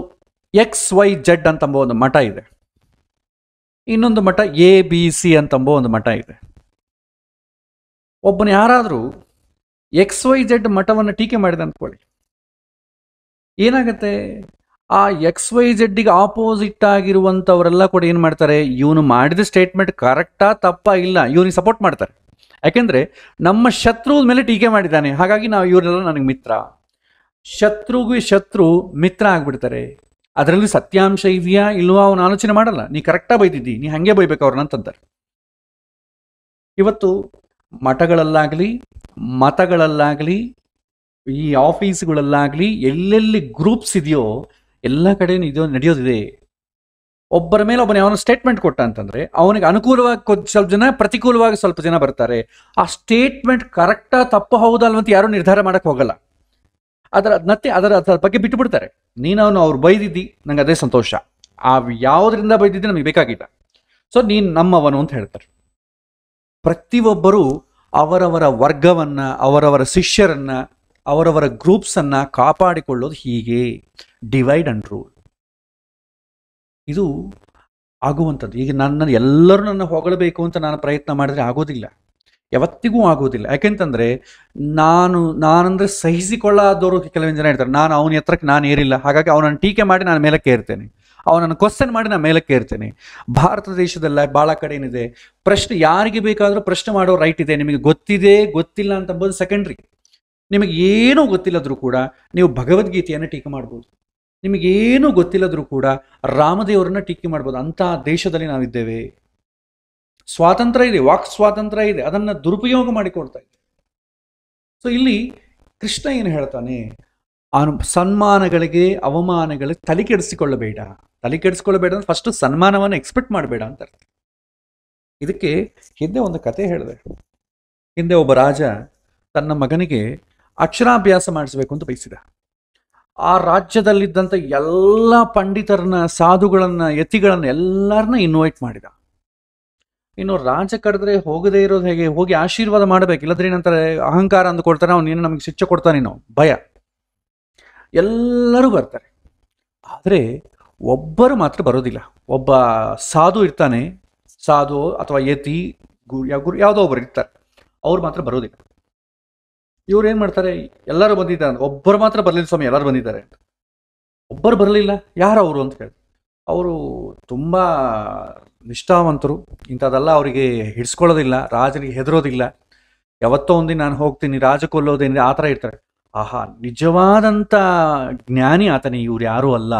ಎಕ್ಸ್ ವೈ ಜೆಡ್ ಅಂತ ಒಂದು ಮಠ ಇದೆ ಇನ್ನೊಂದು ಮಠ ಎ ಬಿ ಸಿ ಅಂತಂಬೋ ಒಂದು ಮಠ ಇದೆ ಒಬ್ಬನು ಯಾರಾದರೂ ಎಕ್ಸ್ ವೈ ಜೆಡ್ ಮಠವನ್ನು ಟೀಕೆ ಮಾಡಿದ ಅಂದ್ಕೊಳ್ಳಿ ಏನಾಗುತ್ತೆ ಆ ಎಕ್ಸ್ ವೈ ಜೆಡ್ಗೆ ಆಪೋಸಿಟ್ ಆಗಿರುವಂಥವರೆಲ್ಲ ಕೂಡ ಏನು ಮಾಡ್ತಾರೆ ಇವನು ಮಾಡಿದ ಸ್ಟೇಟ್ಮೆಂಟ್ ಕರೆಕ್ಟಾ ತಪ್ಪಾ ಇಲ್ಲ ಇವನಿಗೆ ಸಪೋರ್ಟ್ ಮಾಡ್ತಾರೆ ಯಾಕೆಂದರೆ ನಮ್ಮ ಶತ್ರು ಮೇಲೆ ಟೀಕೆ ಮಾಡಿದ್ದಾನೆ ಹಾಗಾಗಿ ನಾವು ಇವರೆಲ್ಲ ನನಗೆ ಮಿತ್ರ ಶತ್ರುಗೂ ಶತ್ರು ಮಿತ್ರ ಆಗ್ಬಿಡ್ತಾರೆ ಅದರಲ್ಲಿ ಸತ್ಯಾಂಶ ಇದೆಯಾ ಇಲ್ವಾ ಅವನು ಆಲೋಚನೆ ಮಾಡಲ್ಲ ನೀ ಕರೆಕ್ಟಾಗಿ ಬೈದಿದ್ದಿ ನೀ ಹಂಗೆ ಬೈಬೇಕು ಅವ್ರನ್ನ ಅಂತಂತಾರೆ ಇವತ್ತು ಮಠಗಳಲ್ಲಾಗಲಿ ಮತಗಳಲ್ಲಾಗಲಿ ಈ ಆಫೀಸ್ಗಳಲ್ಲಾಗಲಿ ಎಲ್ಲೆಲ್ಲಿ ಗ್ರೂಪ್ಸ್ ಇದೆಯೋ ಎಲ್ಲ ಕಡೆ ಇದೋ ನಡೆಯೋದಿದೆ ಒಬ್ಬರ ಮೇಲೆ ಒಬ್ಬನ ಯಾವನ ಸ್ಟೇಟ್ಮೆಂಟ್ ಕೊಟ್ಟ ಅಂತಂದ್ರೆ ಅವನಿಗೆ ಅನುಕೂಲವಾಗಿ ಸ್ವಲ್ಪ ಜನ ಪ್ರತಿಕೂಲವಾಗಿ ಸ್ವಲ್ಪ ಜನ ಬರ್ತಾರೆ ಆ ಸ್ಟೇಟ್ಮೆಂಟ್ ಕರೆಕ್ಟಾ ತಪ್ಪು ಹೌದಲ್ವಂತ ಯಾರೂ ನಿರ್ಧಾರ ಮಾಡಕ್ಕೆ ಹೋಗಲ್ಲ ಅದರ ಮತ್ತೆ ಅದರ ಅದರ ಬಗ್ಗೆ ಬಿಟ್ಟು ಬಿಡ್ತಾರೆ ನೀನವನು ಅವ್ರು ಬೈದಿದ್ದಿ ನಂಗೆ ಅದೇ ಸಂತೋಷ ಆ ಯಾವುದರಿಂದ ಬೈದಿದ್ದಿ ನಮಗೆ ಬೇಕಾಗಿಲ್ಲ ಸೊ ನೀನು ನಮ್ಮವನು ಅಂತ ಹೇಳ್ತಾರೆ ಪ್ರತಿಯೊಬ್ಬರು ಅವರವರ ವರ್ಗವನ್ನು ಅವರವರ ಶಿಷ್ಯರನ್ನು ಅವರವರ ಗ್ರೂಪ್ಸನ್ನು ಕಾಪಾಡಿಕೊಳ್ಳೋದು ಹೀಗೆ ಡಿವೈಡ್ ಅಂಡ್ ರೂಲ್ ಇದು ಆಗುವಂಥದ್ದು ಈಗ ನನ್ನ ಎಲ್ಲರೂ ನನ್ನ ಹೊಗಳಬೇಕು ಅಂತ ನಾನು ಪ್ರಯತ್ನ ಮಾಡಿದ್ರೆ ಆಗೋದಿಲ್ಲ ಯಾವತ್ತಿಗೂ ಆಗೋದಿಲ್ಲ ಯಾಕೆಂತಂದ್ರೆ ನಾನು ನಾನಂದ್ರೆ ಸಹಿಸಿಕೊಳ್ಳದವರು ಕೆಲವೊಂದು ಜನ ಇರ್ತಾರೆ ನಾನು ಅವನ ಎತ್ತರಕ್ಕೆ ನಾನು ಏರಿಲ್ಲ ಹಾಗಾಗಿ ಅವನನ್ನು ಟೀಕೆ ಮಾಡಿ ನಾನು ಮೇಲಕ್ಕೆ ಏರ್ತೇನೆ ಅವನನ್ನು ಕ್ವಶನ್ ಮಾಡಿ ನಾನು ಮೇಲಕ್ಕೆ ಏರ್ತೇನೆ ಭಾರತ ದೇಶದಲ್ಲ ಭಾಳ ಕಡೆ ಏನಿದೆ ಪ್ರಶ್ನೆ ಯಾರಿಗೆ ಬೇಕಾದರೂ ಪ್ರಶ್ನೆ ಮಾಡೋ ರೈಟ್ ಇದೆ ನಿಮಗೆ ಗೊತ್ತಿದೆ ಗೊತ್ತಿಲ್ಲ ಅಂತ ಅಂಬೋದು ಸೆಕೆಂಡ್ರಿ ನಿಮಗೆ ಏನೂ ಗೊತ್ತಿಲ್ಲದರೂ ಕೂಡ ನೀವು ಭಗವದ್ಗೀತೆಯನ್ನು ಟೀಕೆ ಮಾಡ್ಬೋದು ನಿಮಗೇನು ಗೊತ್ತಿಲ್ಲದರೂ ಕೂಡ ರಾಮದೇವರನ್ನ ಟೀಕೆ ಮಾಡ್ಬೋದು ಅಂತಹ ದೇಶದಲ್ಲಿ ನಾವಿದ್ದೇವೆ ಸ್ವಾತಂತ್ರ್ಯ ಇದೆ ವಾಕ್ ಸ್ವಾತಂತ್ರ್ಯ ಇದೆ ಅದನ್ನು ದುರುಪಯೋಗ ಮಾಡಿಕೊಡ್ತಾ ಇದೆ ಸೊ ಇಲ್ಲಿ ಕೃಷ್ಣ ಏನು ಹೇಳ್ತಾನೆ ಅನು ಸನ್ಮಾನಗಳಿಗೆ ಅವಮಾನಗಳಿಗೆ ತಲೆ ಕೆಡಿಸಿಕೊಳ್ಳಬೇಡ ತಲೆ ಕೆಡಿಸಿಕೊಳ್ಳಬೇಡ ಅಂದ್ರೆ ಫಸ್ಟ್ ಸನ್ಮಾನವನ್ನು ಎಕ್ಸ್ಪೆಕ್ಟ್ ಮಾಡಬೇಡ ಅಂತ ಅರ್ಥ ಇದಕ್ಕೆ ಹಿಂದೆ ಒಂದು ಕತೆ ಹೇಳಿದೆ ಹಿಂದೆ ಒಬ್ಬ ರಾಜ ತನ್ನ ಮಗನಿಗೆ ಅಕ್ಷರಾಭ್ಯಾಸ ಮಾಡಿಸಬೇಕು ಅಂತ ಬಯಸಿದ ಆ ರಾಜ್ಯದಲ್ಲಿದ್ದಂಥ ಎಲ್ಲ ಪಂಡಿತರನ್ನ ಸಾಧುಗಳನ್ನ ಯತಿಗಳನ್ನ ಎಲ್ಲರನ್ನ ಇನ್ವೈಟ್ ಮಾಡಿದ ಇನ್ನು ರಾಜ ಕಡಿದ್ರೆ ಹೋಗದೇ ಇರೋದು ಹೇಗೆ ಹೋಗಿ ಆಶೀರ್ವಾದ ಮಾಡಬೇಕು ಇಲ್ಲದ್ರೆ ಏನಂತಾರೆ ಅಹಂಕಾರ ಅಂದ್ಕೊಡ್ತಾರೆ ಅವ್ನು ಏನು ನಮಗೆ ಶಿಕ್ಷೆ ಕೊಡ್ತಾನೆ ನಾವು ಭಯ ಎಲ್ಲರೂ ಬರ್ತಾರೆ ಆದರೆ ಒಬ್ಬರು ಮಾತ್ರ ಬರೋದಿಲ್ಲ ಒಬ್ಬ ಸಾಧು ಇರ್ತಾನೆ ಸಾಧು ಅಥವಾ ಯತಿ ಗುರು ಗುರು ಯಾವುದೋ ಒಬ್ಬರು ಇರ್ತಾರೆ ಅವ್ರು ಮಾತ್ರ ಬರೋದಿಲ್ಲ ಇವ್ರು ಏನು ಮಾಡ್ತಾರೆ ಎಲ್ಲರೂ ಬಂದಿದ್ದಾರೆ ಒಬ್ಬರು ಮಾತ್ರ ಬರಲಿಲ್ಲ ಸ್ವಾಮಿ ಎಲ್ಲರೂ ಬಂದಿದ್ದಾರೆ ಅಂತ ಒಬ್ಬರು ಬರಲಿಲ್ಲ ಯಾರು ಅವರು ಅಂತ ಕೇಳಿ ಅವರು ತುಂಬ ನಿಷ್ಠಾವಂತರು ಇಂಥದ್ದೆಲ್ಲ ಅವರಿಗೆ ಹಿಡಿಸ್ಕೊಳ್ಳೋದಿಲ್ಲ ರಾಜನಿಗೆ ಹೆದರೋದಿಲ್ಲ ಯಾವತ್ತೋ ಒಂದಿನ ನಾನು ಹೋಗ್ತೀನಿ ರಾಜ ಕೊಲ್ಲೋದೇನಿದೆ ಆ ಥರ ಇರ್ತಾರೆ ಆಹಾ ನಿಜವಾದಂಥ ಜ್ಞಾನಿ ಆತನೇ ಇವ್ರು ಯಾರೂ ಅಲ್ಲ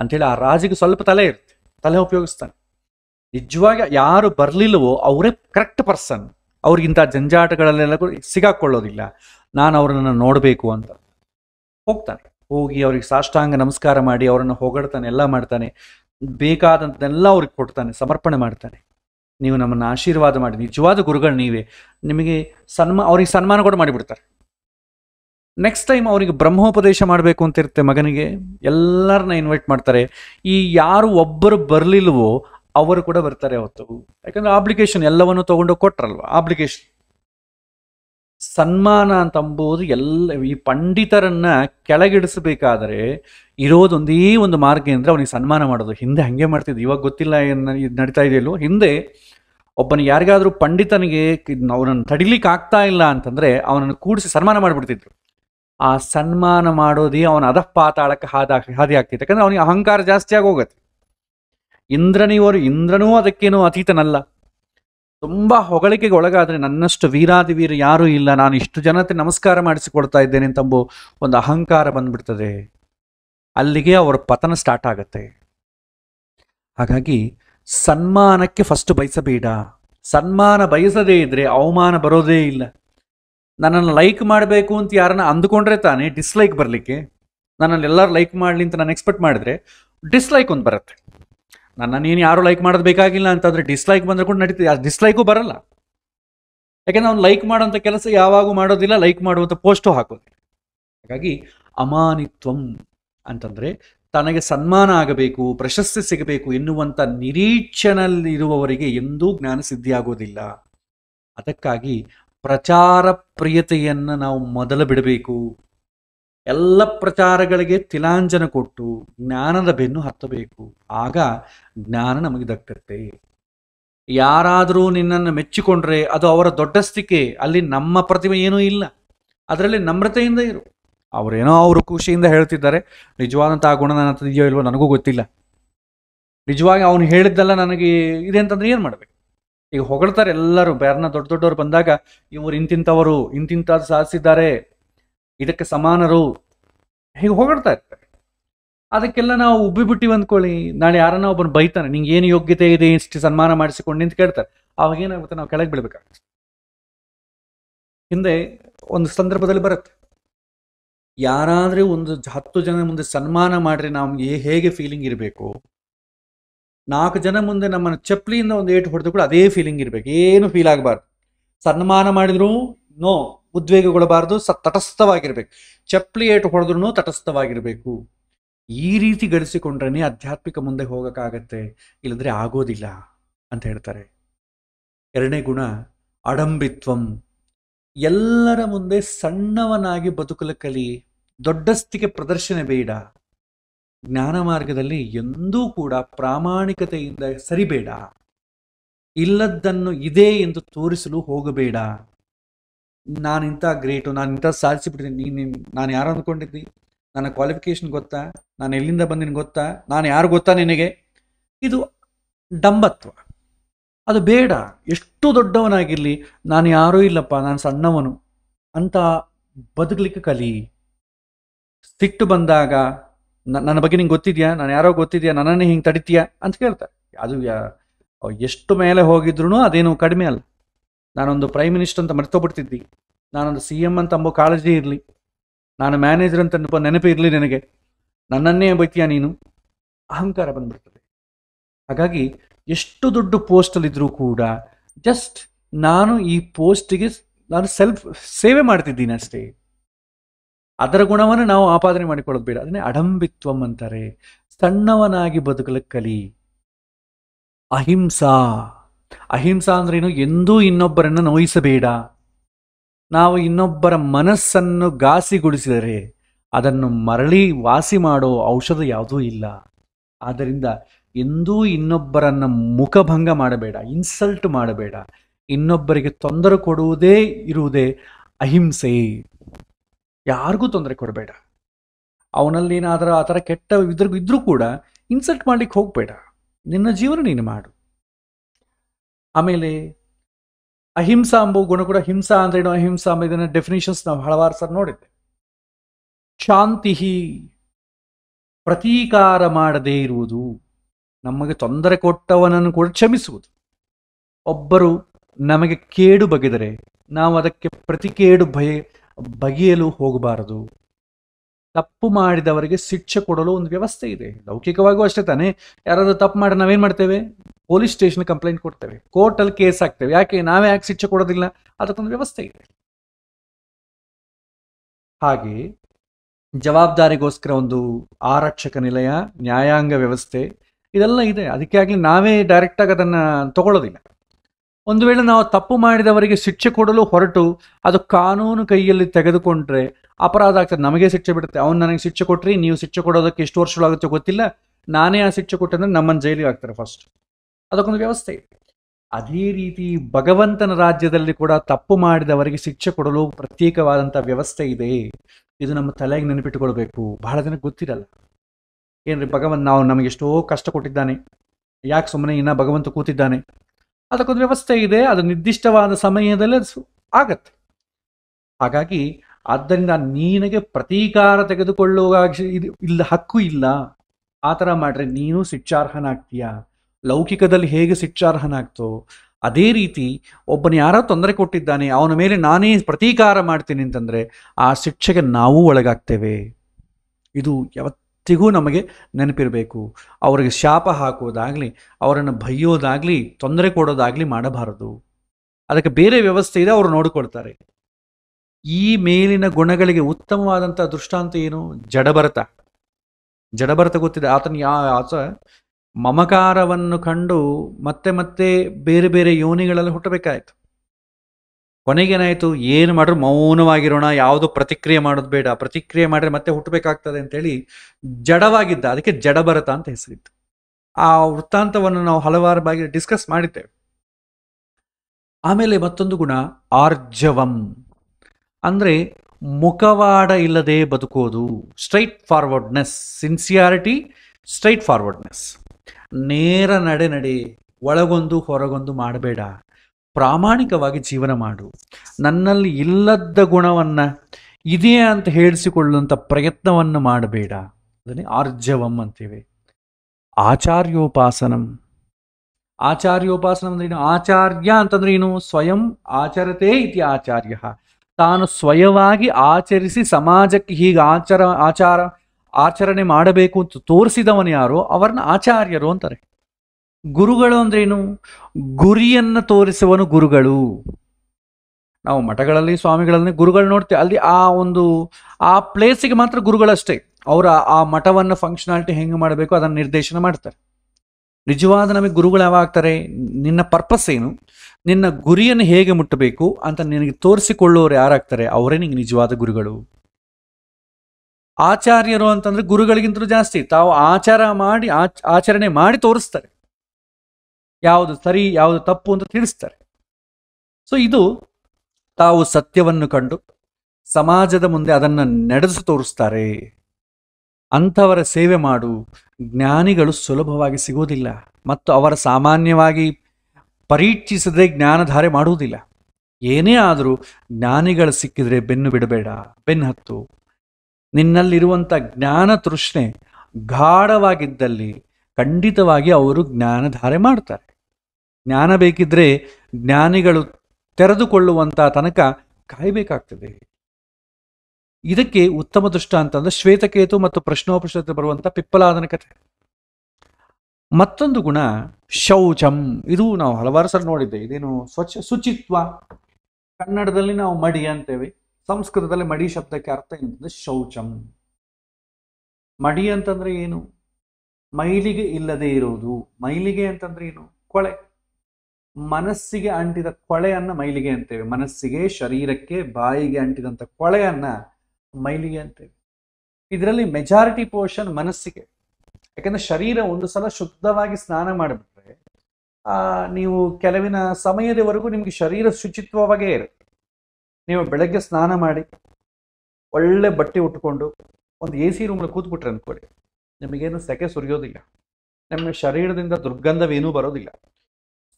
ಅಂಥೇಳಿ ಆ ರಾಜಿಗೆ ಸ್ವಲ್ಪ ತಲೆ ಇರುತ್ತೆ ತಲೆ ಉಪಯೋಗಿಸ್ತಾನೆ ನಿಜವಾಗಿ ಯಾರು ಬರಲಿಲ್ಲವೋ ಅವರೇ ಕರೆಕ್ಟ್ ಪರ್ಸನ್ ಅವ್ರಿಗಿಂತ ಜಂಜಾಟಗಳಲ್ಲೆಲ್ಲ ಸಿಗಾಕೊಳ್ಳೋದಿಲ್ಲ ನಾನು ಅವ್ರನ್ನ ನೋಡಬೇಕು ಅಂತ ಹೋಗ್ತಾನೆ ಹೋಗಿ ಅವ್ರಿಗೆ ಸಾಷ್ಟಾಂಗ ನಮಸ್ಕಾರ ಮಾಡಿ ಅವರನ್ನು ಹೊಗಳ್ತಾನೆ ಎಲ್ಲ ಮಾಡ್ತಾನೆ ಬೇಕಾದಂಥದ್ದೆಲ್ಲ ಅವ್ರಿಗೆ ಕೊಡ್ತಾನೆ ಸಮರ್ಪಣೆ ಮಾಡ್ತಾನೆ ನೀವು ನಮ್ಮನ್ನು ಆಶೀರ್ವಾದ ಮಾಡಿ ನಿಜವಾದ ಗುರುಗಳು ನೀವೇ ನಿಮಗೆ ಸನ್ಮಾ ಅವ್ರಿಗೆ ಸನ್ಮಾನ ಕೂಡ ಮಾಡಿಬಿಡ್ತಾರೆ ನೆಕ್ಸ್ಟ್ ಟೈಮ್ ಅವರಿಗೆ ಬ್ರಹ್ಮೋಪದೇಶ ಮಾಡಬೇಕು ಅಂತ ಇರುತ್ತೆ ಮಗನಿಗೆ ಎಲ್ಲರನ್ನ ಇನ್ವೈಟ್ ಮಾಡ್ತಾರೆ ಈ ಯಾರು ಒಬ್ಬರು ಬರಲಿಲ್ವೋ ಅವರು ಕೂಡ ಬರ್ತಾರೆ ಅವತ್ತು ಯಾಕಂದ್ರೆ ಆಬ್ಲಿಕೇಶನ್ ಎಲ್ಲವನ್ನು ತೊಗೊಂಡೋಗಿ ಕೊಟ್ರಲ್ವ ಆಬ್ಲಿಕೇಶನ್ ಸನ್ಮಾನ ಅಂತಂಬುದು ಎಲ್ಲ ಈ ಪಂಡಿತರನ್ನ ಕೆಳಗಿಡಿಸಬೇಕಾದರೆ ಇರೋದೊಂದೇ ಒಂದು ಮಾರ್ಗ ಅಂದರೆ ಅವನಿಗೆ ಸನ್ಮಾನ ಮಾಡೋದು ಹಿಂದೆ ಹಂಗೆ ಮಾಡ್ತಿದ್ದು ಇವಾಗ ಗೊತ್ತಿಲ್ಲ ಏನು ಇದು ನಡೀತಾ ಇದೆಯಲ್ಲೋ ಹಿಂದೆ ಒಬ್ಬನ ಯಾರಿಗಾದರೂ ಪಂಡಿತನಿಗೆ ಅವನನ್ನು ತಡಿಲಿಕ್ಕೆ ಆಗ್ತಾ ಇಲ್ಲ ಅಂತಂದರೆ ಅವನನ್ನು ಕೂಡಿಸಿ ಸನ್ಮಾನ ಮಾಡಿಬಿಡ್ತಿದ್ರು ಆ ಸನ್ಮಾನ ಮಾಡೋದೇ ಅವನ ಅಧಃ ಪಾತಾಳಕ್ಕೆ ಹಾದಿ ಹಾದಿ ಆಗ್ತಿತ್ತು ಯಾಕಂದ್ರೆ ಅವನಿಗೆ ಅಹಂಕಾರ ಜಾಸ್ತಿ ಆಗೋಗತ್ತೆ ಇಂದ್ರನಿಯವರು ಇಂದ್ರನೂ ಅದಕ್ಕೇನೋ ಅತೀತನಲ್ಲ ತುಂಬ ಹೊಗಳಿಕೆಗೆ ಒಳಗಾದರೆ ನನ್ನಷ್ಟು ವೀರಾದಿವೀರ ಯಾರೂ ಇಲ್ಲ ನಾನು ಇಷ್ಟು ಜನತೆ ನಮಸ್ಕಾರ ಮಾಡಿಸಿಕೊಳ್ತಾ ಇದ್ದೇನೆ ಅಂತಂಬು ಒಂದು ಅಹಂಕಾರ ಬಂದ್ಬಿಡ್ತದೆ ಅಲ್ಲಿಗೆ ಅವರ ಪತನ ಸ್ಟಾರ್ಟ್ ಆಗುತ್ತೆ ಹಾಗಾಗಿ ಸನ್ಮಾನಕ್ಕೆ ಫಸ್ಟ್ ಬಯಸಬೇಡ ಸನ್ಮಾನ ಬಯಸದೇ ಇದ್ದರೆ ಅವಮಾನ ಬರೋದೇ ಇಲ್ಲ ನನ್ನನ್ನು ಲೈಕ್ ಮಾಡಬೇಕು ಅಂತ ಯಾರನ್ನ ಅಂದುಕೊಂಡ್ರೆ ತಾನೇ ಡಿಸ್ಲೈಕ್ ಬರಲಿಕ್ಕೆ ನನ್ನನ್ನು ಎಲ್ಲರೂ ಲೈಕ್ ಮಾಡಲಿ ಅಂತ ನಾನು ಎಕ್ಸ್ಪೆಕ್ಟ್ ಮಾಡಿದ್ರೆ ಡಿಸ್ಲೈಕ್ ಒಂದು ಬರುತ್ತೆ ನನ್ನ ನೀನು ಯಾರು ಲೈಕ್ ಮಾಡೋದು ಬೇಕಾಗಿಲ್ಲ ಅಂತಂದರೆ ಡಿಸ್ಲೈಕ್ ಬಂದರೆ ಕೂಡ ನಡೀತದೆ ಆ ಡಿಸ್ಲೈಕು ಬರಲ್ಲ ಯಾಕೆಂದ್ರೆ ಅವ್ನು ಲೈಕ್ ಮಾಡೋಂಥ ಕೆಲಸ ಯಾವಾಗೂ ಮಾಡೋದಿಲ್ಲ ಲೈಕ್ ಮಾಡುವಂಥ ಪೋಸ್ಟು ಹಾಕೋದಿಲ್ಲ ಹಾಗಾಗಿ ಅಮಾನಿತ್ವಂ ಅಂತಂದರೆ ತನಗೆ ಸನ್ಮಾನ ಆಗಬೇಕು ಪ್ರಶಸ್ತಿ ಸಿಗಬೇಕು ಎನ್ನುವಂಥ ನಿರೀಕ್ಷೆನಲ್ಲಿರುವವರಿಗೆ ಎಂದೂ ಜ್ಞಾನ ಸಿದ್ಧಿಯಾಗೋದಿಲ್ಲ ಅದಕ್ಕಾಗಿ ಪ್ರಚಾರ ಪ್ರಿಯತೆಯನ್ನು ನಾವು ಮೊದಲು ಬಿಡಬೇಕು ಎಲ್ಲ ಪ್ರಚಾರಗಳಿಗೆ ತಿಲಾಂಜನ ಕೊಟ್ಟು ಜ್ಞಾನದ ಬೆನ್ನು ಹತ್ತಬೇಕು ಆಗ ಜ್ಞಾನ ನಮಗೆ ದಕ್ಕತ್ತೆ ಯಾರಾದರೂ ನಿನ್ನನ್ನು ಮೆಚ್ಚಿಕೊಂಡ್ರೆ ಅದು ಅವರ ದೊಡ್ಡಸ್ತಿಕೆ ಅಲ್ಲಿ ನಮ್ಮ ಪ್ರತಿಮೆ ಏನೂ ಇಲ್ಲ ಅದರಲ್ಲಿ ನಮ್ರತೆಯಿಂದ ಇರು ಅವರೇನೋ ಅವರು ಖುಷಿಯಿಂದ ಹೇಳ್ತಿದ್ದಾರೆ ನಿಜವಾದಂತಹ ಗುಣ ನನ್ನ ಇದೆಯೋ ಇಲ್ವೋ ನನಗೂ ಗೊತ್ತಿಲ್ಲ ನಿಜವಾಗಿ ಅವನು ಹೇಳಿದ್ದೆಲ್ಲ ನನಗೆ ಇದೆ ಅಂತಂದ್ರೆ ಏನು ಮಾಡಬೇಕು ಈಗ ಹೊಗಳ್ತಾರೆ ಎಲ್ಲರೂ ಬ್ಯಾರನ್ನ ದೊಡ್ಡ ದೊಡ್ಡವರು ಬಂದಾಗ ಇವರು ಇಂತಿಂಥವರು ಇಂತಿಂಥದ್ದು ಸಾಧಿಸಿದ್ದಾರೆ ಇದಕ್ಕೆ ಸಮಾನರು ಹೀಗೆ ಹೊಗಡ್ತಾ ಇರ್ತಾರೆ ಅದಕ್ಕೆಲ್ಲ ನಾವು ಉಬ್ಬಿ ಬಿಟ್ಟಿವಿ ಅಂದ್ಕೊಳ್ಳಿ ನಾಳೆ ಯಾರನ್ನ ಒಬ್ಬನ ಬೈತಾನೆ ನಿಂಗೆ ಏನು ಯೋಗ್ಯತೆ ಇದೆ ಇಷ್ಟು ಸನ್ಮಾನ ಮಾಡಿಸಿಕೊಂಡು ನಿಂತ ಕೇಳ್ತಾರೆ ಅವಾಗ ಏನಾಗುತ್ತೆ ನಾವು ಕೆಳಗೆ ಬಿಡ್ಬೇಕಾಗ್ತದೆ ಹಿಂದೆ ಒಂದು ಸಂದರ್ಭದಲ್ಲಿ ಬರುತ್ತೆ ಯಾರಾದ್ರೆ ಒಂದು ಹತ್ತು ಜನ ಮುಂದೆ ಸನ್ಮಾನ ಮಾಡ್ರೆ ನಮ್ಗೆ ಹೇಗೆ ಫೀಲಿಂಗ್ ಇರಬೇಕು ನಾಲ್ಕು ಜನ ಮುಂದೆ ನಮ್ಮನ್ನು ಚಪ್ಪಲಿಯಿಂದ ಒಂದು ಏಟು ಹೊಡೆದು ಕೂಡ ಅದೇ ಫೀಲಿಂಗ್ ಇರಬೇಕು ಏನು ಫೀಲ್ ಆಗಬಾರ್ದು ಸನ್ಮಾನ ಮಾಡಿದ್ರು ನೋ ಉದ್ವೇಗಗೊಳ್ಳಬಾರದು ಸ ತಟಸ್ಥವಾಗಿರಬೇಕು ಚಪ್ಪಲಿ ಏಟು ಹೊಡೆದ್ರೂ ತಟಸ್ಥವಾಗಿರಬೇಕು ಈ ರೀತಿ ಗಳಿಸಿಕೊಂಡ್ರೆ ಆಧ್ಯಾತ್ಮಿಕ ಮುಂದೆ ಹೋಗೋಕ್ಕಾಗತ್ತೆ ಇಲ್ಲದ್ರೆ ಆಗೋದಿಲ್ಲ ಅಂತ ಹೇಳ್ತಾರೆ ಎರಡನೇ ಗುಣ ಅಡಂಬಿತ್ವಂ ಎಲ್ಲರ ಮುಂದೆ ಸಣ್ಣವನಾಗಿ ಬದುಕಲು ಕಲಿ ದೊಡ್ಡಸ್ತಿಗೆ ಪ್ರದರ್ಶನ ಬೇಡ ಜ್ಞಾನ ಮಾರ್ಗದಲ್ಲಿ ಎಂದೂ ಕೂಡ ಪ್ರಾಮಾಣಿಕತೆಯಿಂದ ಸರಿಬೇಡ ಇಲ್ಲದನ್ನು ಇದೆ ಎಂದು ತೋರಿಸಲು ಹೋಗಬೇಡ ನಾನು ಇಂಥ ಗ್ರೇಟು ನಾನು ಇಂಥ ಸಾಧಿಸಿಬಿಟ್ಟಿದ್ದೀನಿ ನೀನು ನೀನು ನಾನು ಯಾರು ಅಂದ್ಕೊಂಡಿದ್ದಿ ನನ್ನ ಕ್ವಾಲಿಫಿಕೇಶನ್ ಗೊತ್ತಾ ನಾನು ಎಲ್ಲಿಂದ ಬಂದಿನಿ ಗೊತ್ತಾ ನಾನು ಯಾರು ಗೊತ್ತಾ ನಿನಗೆ ಇದು ಡಂಬತ್ವ ಅದು ಬೇಡ ಎಷ್ಟು ದೊಡ್ಡವನಾಗಿರಲಿ ನಾನು ಯಾರೂ ಇಲ್ಲಪ್ಪ ನಾನು ಸಣ್ಣವನು ಅಂತ ಬದುಕಲಿಕ್ಕೆ ಕಲಿ ಸಿಟ್ಟು ಬಂದಾಗ ನನ್ನ ಬಗ್ಗೆ ನಿಂಗೆ ಗೊತ್ತಿದ್ಯಾ ನಾನು ಯಾರೋ ಗೊತ್ತಿದ್ಯಾ ನನ್ನನ್ನೇ ಹಿಂಗೆ ತಡಿತೀಯಾ ಅಂತ ಕೇಳ್ತಾರೆ ಅದು ಎಷ್ಟು ಮೇಲೆ ಹೋಗಿದ್ರು ಅದೇನು ಕಡಿಮೆ ಅಲ್ಲ ನಾನೊಂದು ಪ್ರೈಮ್ ಮಿನಿಸ್ಟರ್ ಅಂತ ಮರ್ತೋಗ್ಬಿಡ್ತಿದ್ದಿ ನಾನೊಂದು ಸಿ ಎಮ್ ಅಂತ ಅಂಬೋ ಕಾಳಜಿ ಇರಲಿ ನಾನು ಮ್ಯಾನೇಜರ್ ಅಂತ ನೆನಪು ಇರಲಿ ನನಗೆ ನನ್ನನ್ನೇ ಬೈತೀಯ ನೀನು ಅಹಂಕಾರ ಬಂದ್ಬಿಡ್ತದೆ ಹಾಗಾಗಿ ಎಷ್ಟು ದೊಡ್ಡ ಪೋಸ್ಟಲ್ಲಿದ್ದರೂ ಕೂಡ ಜಸ್ಟ್ ನಾನು ಈ ಪೋಸ್ಟಿಗೆ ನಾನು ಸೆಲ್ಫ್ ಸೇವೆ ಮಾಡ್ತಿದ್ದೀನಿ ಅಷ್ಟೇ ಅದರ ಗುಣವನ್ನು ನಾವು ಆಪಾದನೆ ಮಾಡಿಕೊಳ್ಳೋದು ಬೇಡ ಅದನ್ನೇ ಅಡಂಬಿತ್ವಂ ಅಂತಾರೆ ಸಣ್ಣವನಾಗಿ ಬದುಕಲು ಕಲಿ ಅಹಿಂಸಾ ಅಹಿಂಸಾ ಅಂದ್ರೇನು ಎಂದೂ ಇನ್ನೊಬ್ಬರನ್ನು ನೋಯಿಸಬೇಡ ನಾವು ಇನ್ನೊಬ್ಬರ ಮನಸ್ಸನ್ನು ಘಾಸಿಗೊಳಿಸಿದರೆ ಅದನ್ನು ಮರಳಿ ವಾಸಿ ಮಾಡೋ ಔಷಧ ಯಾವುದೂ ಇಲ್ಲ ಆದ್ದರಿಂದ ಎಂದೂ ಇನ್ನೊಬ್ಬರನ್ನ ಮುಖಭಂಗ ಮಾಡಬೇಡ ಇನ್ಸಲ್ಟ್ ಮಾಡಬೇಡ ಇನ್ನೊಬ್ಬರಿಗೆ ತೊಂದರೆ ಕೊಡುವುದೇ ಇರುವುದೇ ಅಹಿಂಸೆ ಯಾರಿಗೂ ತೊಂದರೆ ಕೊಡಬೇಡ ಅವನಲ್ಲಿ ಏನಾದರೂ ಆ ಥರ ಕೆಟ್ಟ ಇದ್ರ ಇದ್ರೂ ಕೂಡ ಇನ್ಸಲ್ಟ್ ಮಾಡ್ಲಿಕ್ಕೆ ಹೋಗಬೇಡ ನಿನ್ನ ಜೀವನ ನೀನು ಮಾಡು ಆಮೇಲೆ ಅಹಿಂಸಾ ಅಂಬೋ ಗುಣ ಕೂಡ ಹಿಂಸಾ ಏನೋ ಅಹಿಂಸಾ ಅಂಬ ಇದನ್ನ ಡೆಫಿನೇಷನ್ಸ್ ನಾವು ಹಲವಾರು ಸರ್ ನೋಡಿದ್ದೆ ಶಾಂತಿ ಪ್ರತೀಕಾರ ಮಾಡದೇ ಇರುವುದು ನಮಗೆ ತೊಂದರೆ ಕೊಟ್ಟವನನ್ನು ಕೂಡ ಕ್ಷಮಿಸುವುದು ಒಬ್ಬರು ನಮಗೆ ಕೇಡು ಬಗೆದರೆ ನಾವು ಅದಕ್ಕೆ ಪ್ರತಿಕೇಡು ಭಯ ಬಗೆಯಲು ಹೋಗಬಾರದು ತಪ್ಪು ಮಾಡಿದವರಿಗೆ ಶಿಕ್ಷೆ ಕೊಡಲು ಒಂದು ವ್ಯವಸ್ಥೆ ಇದೆ ಲೌಕಿಕವಾಗೂ ಅಷ್ಟೇ ತಾನೇ ಯಾರಾದ್ರೂ ತಪ್ಪು ಮಾಡಿ ನಾವೇನ್ ಮಾಡ್ತೇವೆ ಪೊಲೀಸ್ ಸ್ಟೇಷನ್ ಕಂಪ್ಲೇಂಟ್ ಕೊಡ್ತೇವೆ ಕೋರ್ಟಲ್ಲಿ ಕೇಸ್ ಹಾಕ್ತೇವೆ ಯಾಕೆ ನಾವೇ ಯಾಕೆ ಶಿಕ್ಷೆ ಕೊಡೋದಿಲ್ಲ ಅದಕ್ಕೊಂದು ವ್ಯವಸ್ಥೆ ಇದೆ ಹಾಗೆ ಜವಾಬ್ದಾರಿಗೋಸ್ಕರ ಒಂದು ಆರಕ್ಷಕ ನಿಲಯ ನ್ಯಾಯಾಂಗ ವ್ಯವಸ್ಥೆ ಇದೆಲ್ಲ ಇದೆ ಅದಕ್ಕೆ ಆಗಲಿ ನಾವೇ ಡೈರೆಕ್ಟಾಗಿ ಅದನ್ನು ತಗೊಳ್ಳೋದಿಲ್ಲ ಒಂದು ವೇಳೆ ನಾವು ತಪ್ಪು ಮಾಡಿದವರಿಗೆ ಶಿಕ್ಷೆ ಕೊಡಲು ಹೊರಟು ಅದು ಕಾನೂನು ಕೈಯಲ್ಲಿ ತೆಗೆದುಕೊಂಡ್ರೆ ಅಪರಾಧ ಆಗ್ತದೆ ನಮಗೆ ಶಿಕ್ಷೆ ಬಿಡುತ್ತೆ ಅವ್ನು ನನಗೆ ಶಿಕ್ಷೆ ಕೊಟ್ರಿ ನೀವು ಶಿಕ್ಷೆ ಕೊಡೋದಕ್ಕೆ ಎಷ್ಟು ವರ್ಷಗಳಾಗುತ್ತೆ ಗೊತ್ತಿಲ್ಲ ನಾನೇ ಆ ಶಿಕ್ಷೆ ಕೊಟ್ಟೆ ಅಂದ್ರೆ ನಮ್ಮನ್ನು ಜೈಲಿಗೆ ಹಾಕ್ತಾರೆ ಫಸ್ಟ್ ಅದಕ್ಕೊಂದು ವ್ಯವಸ್ಥೆ ಇದೆ ಅದೇ ರೀತಿ ಭಗವಂತನ ರಾಜ್ಯದಲ್ಲಿ ಕೂಡ ತಪ್ಪು ಮಾಡಿದವರಿಗೆ ಶಿಕ್ಷೆ ಕೊಡಲು ಪ್ರತ್ಯೇಕವಾದಂಥ ವ್ಯವಸ್ಥೆ ಇದೆ ಇದು ನಮ್ಮ ತಲೆಗೆ ನೆನಪಿಟ್ಟುಕೊಳ್ಬೇಕು ಬಹಳ ಜನಕ್ಕೆ ಗೊತ್ತಿರಲ್ಲ ಏನ್ರಿ ಭಗವಂತ ನಾವು ನಮಗೆ ಎಷ್ಟೋ ಕಷ್ಟ ಕೊಟ್ಟಿದ್ದಾನೆ ಯಾಕೆ ಸುಮ್ಮನೆ ಇನ್ನ ಭಗವಂತ ಕೂತಿದ್ದಾನೆ ಅದಕ್ಕೊಂದು ವ್ಯವಸ್ಥೆ ಇದೆ ಅದು ನಿರ್ದಿಷ್ಟವಾದ ಸಮಯದಲ್ಲೇ ಆಗತ್ತೆ ಹಾಗಾಗಿ ಆದ್ದರಿಂದ ನೀನಗೆ ಪ್ರತೀಕಾರ ತೆಗೆದುಕೊಳ್ಳುವ ಇಲ್ಲ ಹಕ್ಕು ಇಲ್ಲ ಆ ಥರ ಮಾಡ್ರೆ ನೀನು ಶಿಕ್ಷಾರ್ಹನಾಗ್ತೀಯ ಲೌಕಿಕದಲ್ಲಿ ಹೇಗೆ ಶಿಕ್ಷಾರ್ಹನಾಗ್ತೋ ಅದೇ ರೀತಿ ಒಬ್ಬನ ಯಾರೋ ತೊಂದರೆ ಕೊಟ್ಟಿದ್ದಾನೆ ಅವನ ಮೇಲೆ ನಾನೇ ಪ್ರತೀಕಾರ ಮಾಡ್ತೀನಿ ಅಂತಂದರೆ ಆ ಶಿಕ್ಷೆಗೆ ನಾವೂ ಒಳಗಾಗ್ತೇವೆ ಇದು ಯಾವತ್ತು ತಿಗೂ ನಮಗೆ ನೆನಪಿರಬೇಕು ಅವರಿಗೆ ಶಾಪ ಹಾಕೋದಾಗಲಿ ಅವರನ್ನು ಬೈಯೋದಾಗಲಿ ತೊಂದರೆ ಕೊಡೋದಾಗಲಿ ಮಾಡಬಾರದು ಅದಕ್ಕೆ ಬೇರೆ ವ್ಯವಸ್ಥೆ ಇದೆ ಅವರು ನೋಡಿಕೊಳ್ತಾರೆ ಈ ಮೇಲಿನ ಗುಣಗಳಿಗೆ ಉತ್ತಮವಾದಂಥ ದೃಷ್ಟಾಂತ ಏನು ಜಡಭರತ ಜಡಭರತ ಗೊತ್ತಿದೆ ಆತನ ಯಾ ಆತ ಮಮಕಾರವನ್ನು ಕಂಡು ಮತ್ತೆ ಮತ್ತೆ ಬೇರೆ ಬೇರೆ ಯೋನಿಗಳಲ್ಲಿ ಹುಟ್ಟಬೇಕಾಯ್ತು ಕೊನೆಗೇನಾಯಿತು ಏನು ಮಾಡ್ರು ಮೌನವಾಗಿರೋಣ ಯಾವುದು ಪ್ರತಿಕ್ರಿಯೆ ಮಾಡೋದು ಬೇಡ ಪ್ರತಿಕ್ರಿಯೆ ಮಾಡಿದ್ರೆ ಮತ್ತೆ ಹುಟ್ಟಬೇಕಾಗ್ತದೆ ಅಂತೇಳಿ ಜಡವಾಗಿದ್ದ ಅದಕ್ಕೆ ಜಡಭರತ ಅಂತ ಹೆಸರಿತ್ತು ಆ ವೃತ್ತಾಂತವನ್ನು ನಾವು ಹಲವಾರು ಬಾಗಿ ಡಿಸ್ಕಸ್ ಮಾಡಿದ್ದೇವೆ ಆಮೇಲೆ ಮತ್ತೊಂದು ಗುಣ ಆರ್ಜವಂ ಅಂದರೆ ಮುಖವಾಡ ಇಲ್ಲದೆ ಬದುಕೋದು straightforwardness sincerity straightforwardness ನೇರ ನಡೆ ನಡೆ ಒಳಗೊಂದು ಹೊರಗೊಂದು ಮಾಡಬೇಡ ಪ್ರಾಮಾಣಿಕವಾಗಿ ಜೀವನ ಮಾಡು ನನ್ನಲ್ಲಿ ಇಲ್ಲದ ಗುಣವನ್ನು ಇದೆಯೇ ಅಂತ ಹೇಳಿಸಿಕೊಳ್ಳುವಂಥ ಪ್ರಯತ್ನವನ್ನು ಮಾಡಬೇಡ ಅದನ್ನೇ ಆರ್ಜವಂ ಅಂತೇವೆ ಆಚಾರ್ಯೋಪಾಸನಂ ಆಚಾರ್ಯೋಪಾಸನ ಅಂದ್ರೆ ಏನು ಆಚಾರ್ಯ ಅಂತಂದ್ರೆ ಏನು ಸ್ವಯಂ ಆಚರತೆ ಇತಿ ಆಚಾರ್ಯ ತಾನು ಸ್ವಯವಾಗಿ ಆಚರಿಸಿ ಸಮಾಜಕ್ಕೆ ಹೀಗೆ ಆಚಾರ ಆಚಾರ ಆಚರಣೆ ಮಾಡಬೇಕು ಅಂತ ತೋರಿಸಿದವನು ಯಾರೋ ಅವರನ್ನ ಆಚಾರ್ಯರು ಅಂತಾರೆ ಗುರುಗಳು ಅಂದ್ರೇನು ಗುರಿಯನ್ನು ತೋರಿಸುವನು ಗುರುಗಳು ನಾವು ಮಠಗಳಲ್ಲಿ ಸ್ವಾಮಿಗಳಲ್ಲಿ ಗುರುಗಳು ನೋಡ್ತೀವಿ ಅಲ್ಲಿ ಆ ಒಂದು ಆ ಪ್ಲೇಸಿಗೆ ಮಾತ್ರ ಗುರುಗಳಷ್ಟೇ ಅವರ ಆ ಮಠವನ್ನು ಫಂಕ್ಷನಾಲಿಟಿ ಹೆಂಗೆ ಮಾಡಬೇಕು ಅದನ್ನು ನಿರ್ದೇಶನ ಮಾಡ್ತಾರೆ ನಿಜವಾದ ನಮಗೆ ಗುರುಗಳು ಯಾವ ಆಗ್ತಾರೆ ನಿನ್ನ ಪರ್ಪಸ್ ಏನು ನಿನ್ನ ಗುರಿಯನ್ನು ಹೇಗೆ ಮುಟ್ಟಬೇಕು ಅಂತ ನಿನಗೆ ತೋರಿಸಿಕೊಳ್ಳೋರು ಯಾರಾಗ್ತಾರೆ ಅವರೇ ನಿಮಗೆ ನಿಜವಾದ ಗುರುಗಳು ಆಚಾರ್ಯರು ಅಂತಂದ್ರೆ ಗುರುಗಳಿಗಿಂತಲೂ ಜಾಸ್ತಿ ತಾವು ಆಚಾರ ಮಾಡಿ ಆಚರಣೆ ಮಾಡಿ ತೋರಿಸ್ತಾರೆ ಯಾವುದು ಸರಿ ಯಾವುದು ತಪ್ಪು ಅಂತ ತಿಳಿಸ್ತಾರೆ ಸೊ ಇದು ತಾವು ಸತ್ಯವನ್ನು ಕಂಡು ಸಮಾಜದ ಮುಂದೆ ಅದನ್ನು ನಡೆಸಿ ತೋರಿಸ್ತಾರೆ ಅಂಥವರ ಸೇವೆ ಮಾಡು ಜ್ಞಾನಿಗಳು ಸುಲಭವಾಗಿ ಸಿಗುವುದಿಲ್ಲ ಮತ್ತು ಅವರ ಸಾಮಾನ್ಯವಾಗಿ ಪರೀಕ್ಷಿಸದೆ ಜ್ಞಾನಧಾರೆ ಮಾಡುವುದಿಲ್ಲ ಏನೇ ಆದರೂ ಜ್ಞಾನಿಗಳು ಸಿಕ್ಕಿದರೆ ಬೆನ್ನು ಬಿಡಬೇಡ ಬೆನ್ನು ಹತ್ತು ನಿನ್ನಲ್ಲಿರುವಂಥ ಜ್ಞಾನ ತೃಷ್ಣೆ ಗಾಢವಾಗಿದ್ದಲ್ಲಿ ಖಂಡಿತವಾಗಿ ಅವರು ಜ್ಞಾನಧಾರೆ ಮಾಡ್ತಾರೆ ಜ್ಞಾನ ಬೇಕಿದ್ರೆ ಜ್ಞಾನಿಗಳು ತೆರೆದುಕೊಳ್ಳುವಂತ ತನಕ ಕಾಯಬೇಕಾಗ್ತದೆ ಇದಕ್ಕೆ ಉತ್ತಮ ದೃಷ್ಟ ಅಂತಂದ್ರೆ ಶ್ವೇತಕೇತು ಮತ್ತು ಪ್ರಶ್ನೋಪನಿಷತ್ತು ಬರುವಂತ ಪಿಪ್ಪಲಾದನ ಕಥೆ ಮತ್ತೊಂದು ಗುಣ ಶೌಚಂ ಇದು ನಾವು ಹಲವಾರು ಸಲ ನೋಡಿದ್ದೆ ಇದೇನು ಸ್ವಚ್ಛ ಶುಚಿತ್ವ ಕನ್ನಡದಲ್ಲಿ ನಾವು ಮಡಿ ಅಂತೇವೆ ಸಂಸ್ಕೃತದಲ್ಲಿ ಮಡಿ ಶಬ್ದಕ್ಕೆ ಅರ್ಥ ಏನಂತಂದ್ರೆ ಶೌಚಂ ಮಡಿ ಅಂತಂದ್ರೆ ಏನು ಮೈಲಿಗೆ ಇಲ್ಲದೆ ಇರುವುದು ಮೈಲಿಗೆ ಅಂತಂದ್ರೆ ಏನು ಕೊಳೆ ಮನಸ್ಸಿಗೆ ಅಂಟಿದ ಕೊಳೆಯನ್ನ ಮೈಲಿಗೆ ಅಂತೇವೆ ಮನಸ್ಸಿಗೆ ಶರೀರಕ್ಕೆ ಬಾಯಿಗೆ ಅಂಟಿದಂತ ಕೊಳೆಯನ್ನ ಮೈಲಿಗೆ ಅಂತೇವೆ ಇದರಲ್ಲಿ ಮೆಜಾರಿಟಿ ಪೋರ್ಷನ್ ಮನಸ್ಸಿಗೆ ಯಾಕಂದ್ರೆ ಶರೀರ ಒಂದು ಸಲ ಶುದ್ಧವಾಗಿ ಸ್ನಾನ ಮಾಡಿಬಿಟ್ರೆ ಆ ನೀವು ಕೆಲವಿನ ಸಮಯದವರೆಗೂ ನಿಮಗೆ ಶರೀರ ಶುಚಿತ್ವವಾಗೇ ಇರುತ್ತೆ ನೀವು ಬೆಳಗ್ಗೆ ಸ್ನಾನ ಮಾಡಿ ಒಳ್ಳೆ ಬಟ್ಟೆ ಉಟ್ಕೊಂಡು ಒಂದು ಎ ಸಿ ರೂಮ್ನ ಕೂತ್ಬಿಟ್ರೆ ಅಂದ್ಕೊಳ್ಳಿ ನಿಮಗೇನು ಸೆಕೆ ಸುರಿಯೋದಿಲ್ಲ ನಮ್ಮ ಶರೀರದಿಂದ ದುರ್ಗಂಧವೇನೂ ಬರೋದಿಲ್ಲ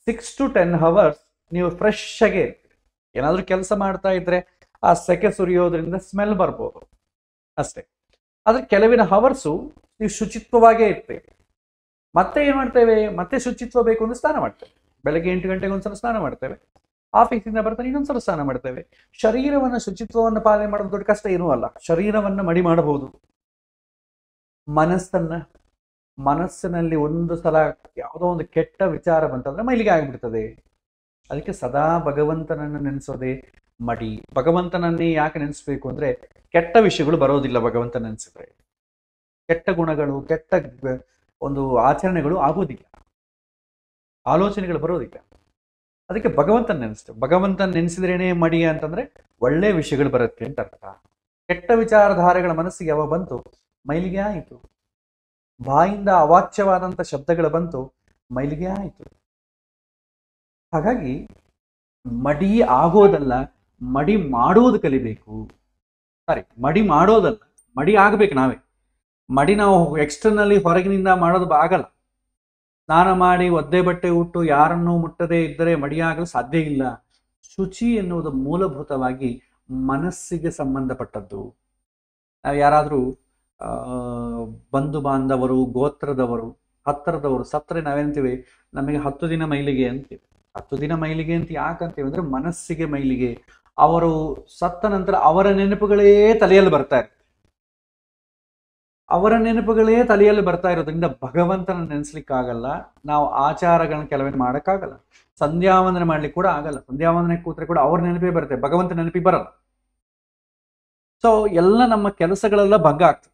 ಸಿಕ್ಸ್ ಟು ಟೆನ್ ಹವರ್ಸ್ ನೀವು ಫ್ರೆಶ್ ಆಗೇ ಇರ್ತೀರಿ ಏನಾದರೂ ಕೆಲಸ ಮಾಡ್ತಾ ಇದ್ರೆ ಆ ಸೆಕೆ ಸುರಿಯೋದ್ರಿಂದ ಸ್ಮೆಲ್ ಬರ್ಬೋದು ಅಷ್ಟೇ ಆದರೆ ಕೆಲವಿನ ಹವರ್ಸು ನೀವು ಶುಚಿತ್ವವಾಗೇ ಇರ್ತೇವೆ ಮತ್ತೆ ಏನು ಮಾಡ್ತೇವೆ ಮತ್ತೆ ಶುಚಿತ್ವ ಬೇಕು ಅಂದ್ರೆ ಸ್ನಾನ ಮಾಡ್ತೇವೆ ಬೆಳಗ್ಗೆ ಎಂಟು ಗಂಟೆಗೆ ಒಂದ್ಸಲ ಸ್ನಾನ ಮಾಡ್ತೇವೆ ಆಫೀಸಿಂದ ಬರ್ತಾನೆ ಇನ್ನೊಂದ್ಸಲ ಸ್ನಾನ ಮಾಡ್ತೇವೆ ಶರೀರವನ್ನು ಶುಚಿತ್ವವನ್ನು ಪಾಲನೆ ಮಾಡೋದು ದೊಡ್ಡ ಕಷ್ಟ ಏನೂ ಅಲ್ಲ ಶರೀರವನ್ನು ಮಡಿ ಮಾಡಬಹುದು ಮನಸ್ಸನ್ನ ಮನಸ್ಸಿನಲ್ಲಿ ಒಂದು ಸಲ ಯಾವುದೋ ಒಂದು ಕೆಟ್ಟ ವಿಚಾರ ಬಂತಂದ್ರೆ ಮೈಲಿಗೆ ಆಗಿಬಿಡ್ತದೆ ಅದಕ್ಕೆ ಸದಾ ಭಗವಂತನನ್ನು ನೆನೆಸೋದೇ ಮಡಿ ಭಗವಂತನನ್ನೇ ಯಾಕೆ ನೆನೆಸ್ಬೇಕು ಅಂದ್ರೆ ಕೆಟ್ಟ ವಿಷಯಗಳು ಬರೋದಿಲ್ಲ ಭಗವಂತ ನೆನೆಸಿದ್ರೆ ಕೆಟ್ಟ ಗುಣಗಳು ಕೆಟ್ಟ ಒಂದು ಆಚರಣೆಗಳು ಆಗೋದಿಲ್ಲ ಆಲೋಚನೆಗಳು ಬರೋದಿಲ್ಲ ಅದಕ್ಕೆ ಭಗವಂತನ ನೆನೆಸ್ತು ಭಗವಂತನ ನೆನೆಸಿದ್ರೇನೆ ಮಡಿ ಅಂತಂದ್ರೆ ಒಳ್ಳೆ ವಿಷಯಗಳು ಬರುತ್ತೆ ಅಂತ ಅರ್ಥ ಕೆಟ್ಟ ವಿಚಾರಧಾರೆಗಳ ಮನಸ್ಸಿಗೆ ಯಾವಾಗ ಬಂತು ಮೈಲಿಗೆ ಆಯಿತು ಬಾಯಿಂದ ಅವಾಚ್ಯವಾದಂಥ ಶಬ್ದಗಳು ಬಂತು ಮೈಲಿಗೆ ಆಯಿತು ಹಾಗಾಗಿ ಮಡಿ ಆಗೋದಲ್ಲ ಮಡಿ ಮಾಡೋದು ಕಲಿಬೇಕು ಸಾರಿ ಮಡಿ ಮಾಡೋದಲ್ಲ ಮಡಿ ಆಗಬೇಕು ನಾವೇ ಮಡಿ ನಾವು ಎಕ್ಸ್ಟರ್ನಲ್ಲಿ ಹೊರಗಿನಿಂದ ಮಾಡೋದು ಆಗಲ್ಲ ಸ್ನಾನ ಮಾಡಿ ಒದ್ದೆ ಬಟ್ಟೆ ಉಟ್ಟು ಯಾರನ್ನೂ ಮುಟ್ಟದೇ ಇದ್ದರೆ ಮಡಿಯಾಗಲು ಸಾಧ್ಯ ಇಲ್ಲ ಶುಚಿ ಎನ್ನುವುದು ಮೂಲಭೂತವಾಗಿ ಮನಸ್ಸಿಗೆ ಸಂಬಂಧಪಟ್ಟದ್ದು ನಾವು ಯಾರಾದರೂ ಬಂಧು ಬಾಂಧವರು ಗೋತ್ರದವರು ಹತ್ತಿರದವರು ಸತ್ತರೆ ನಾವೇಂತೀವಿ ನಮಗೆ ಹತ್ತು ದಿನ ಮೈಲಿಗೆ ಅಂತೀವಿ ಹತ್ತು ದಿನ ಮೈಲಿಗೆ ಅಂತ ಯಾಕಂತೀವಿ ಅಂದ್ರೆ ಮನಸ್ಸಿಗೆ ಮೈಲಿಗೆ ಅವರು ಸತ್ತ ನಂತರ ಅವರ ನೆನಪುಗಳೇ ತಲೆಯಲ್ಲಿ ಬರ್ತಾ ಇರ್ತದೆ ಅವರ ನೆನಪುಗಳೇ ತಲೆಯಲ್ಲಿ ಬರ್ತಾ ಇರೋದ್ರಿಂದ ಭಗವಂತನ ನೆನೆಸ್ಲಿಕ್ಕಾಗಲ್ಲ ನಾವು ಆಚಾರಗಳನ್ನ ಕೆಲವೇ ಮಾಡೋಕ್ಕಾಗಲ್ಲ ಸಂಧ್ಯಾವಂದನೆ ಮಾಡ್ಲಿಕ್ಕೆ ಕೂಡ ಆಗಲ್ಲ ಸಂಧ್ಯಾವಂದನೆ ಕೂತ್ರೆ ಕೂಡ ಅವ್ರ ನೆನಪೇ ಬರುತ್ತೆ ಭಗವಂತ ನೆನಪಿಗೆ ಬರಲ್ಲ ಸೊ ಎಲ್ಲ ನಮ್ಮ ಕೆಲಸಗಳೆಲ್ಲ ಭಂಗ ಆಗ್ತದೆ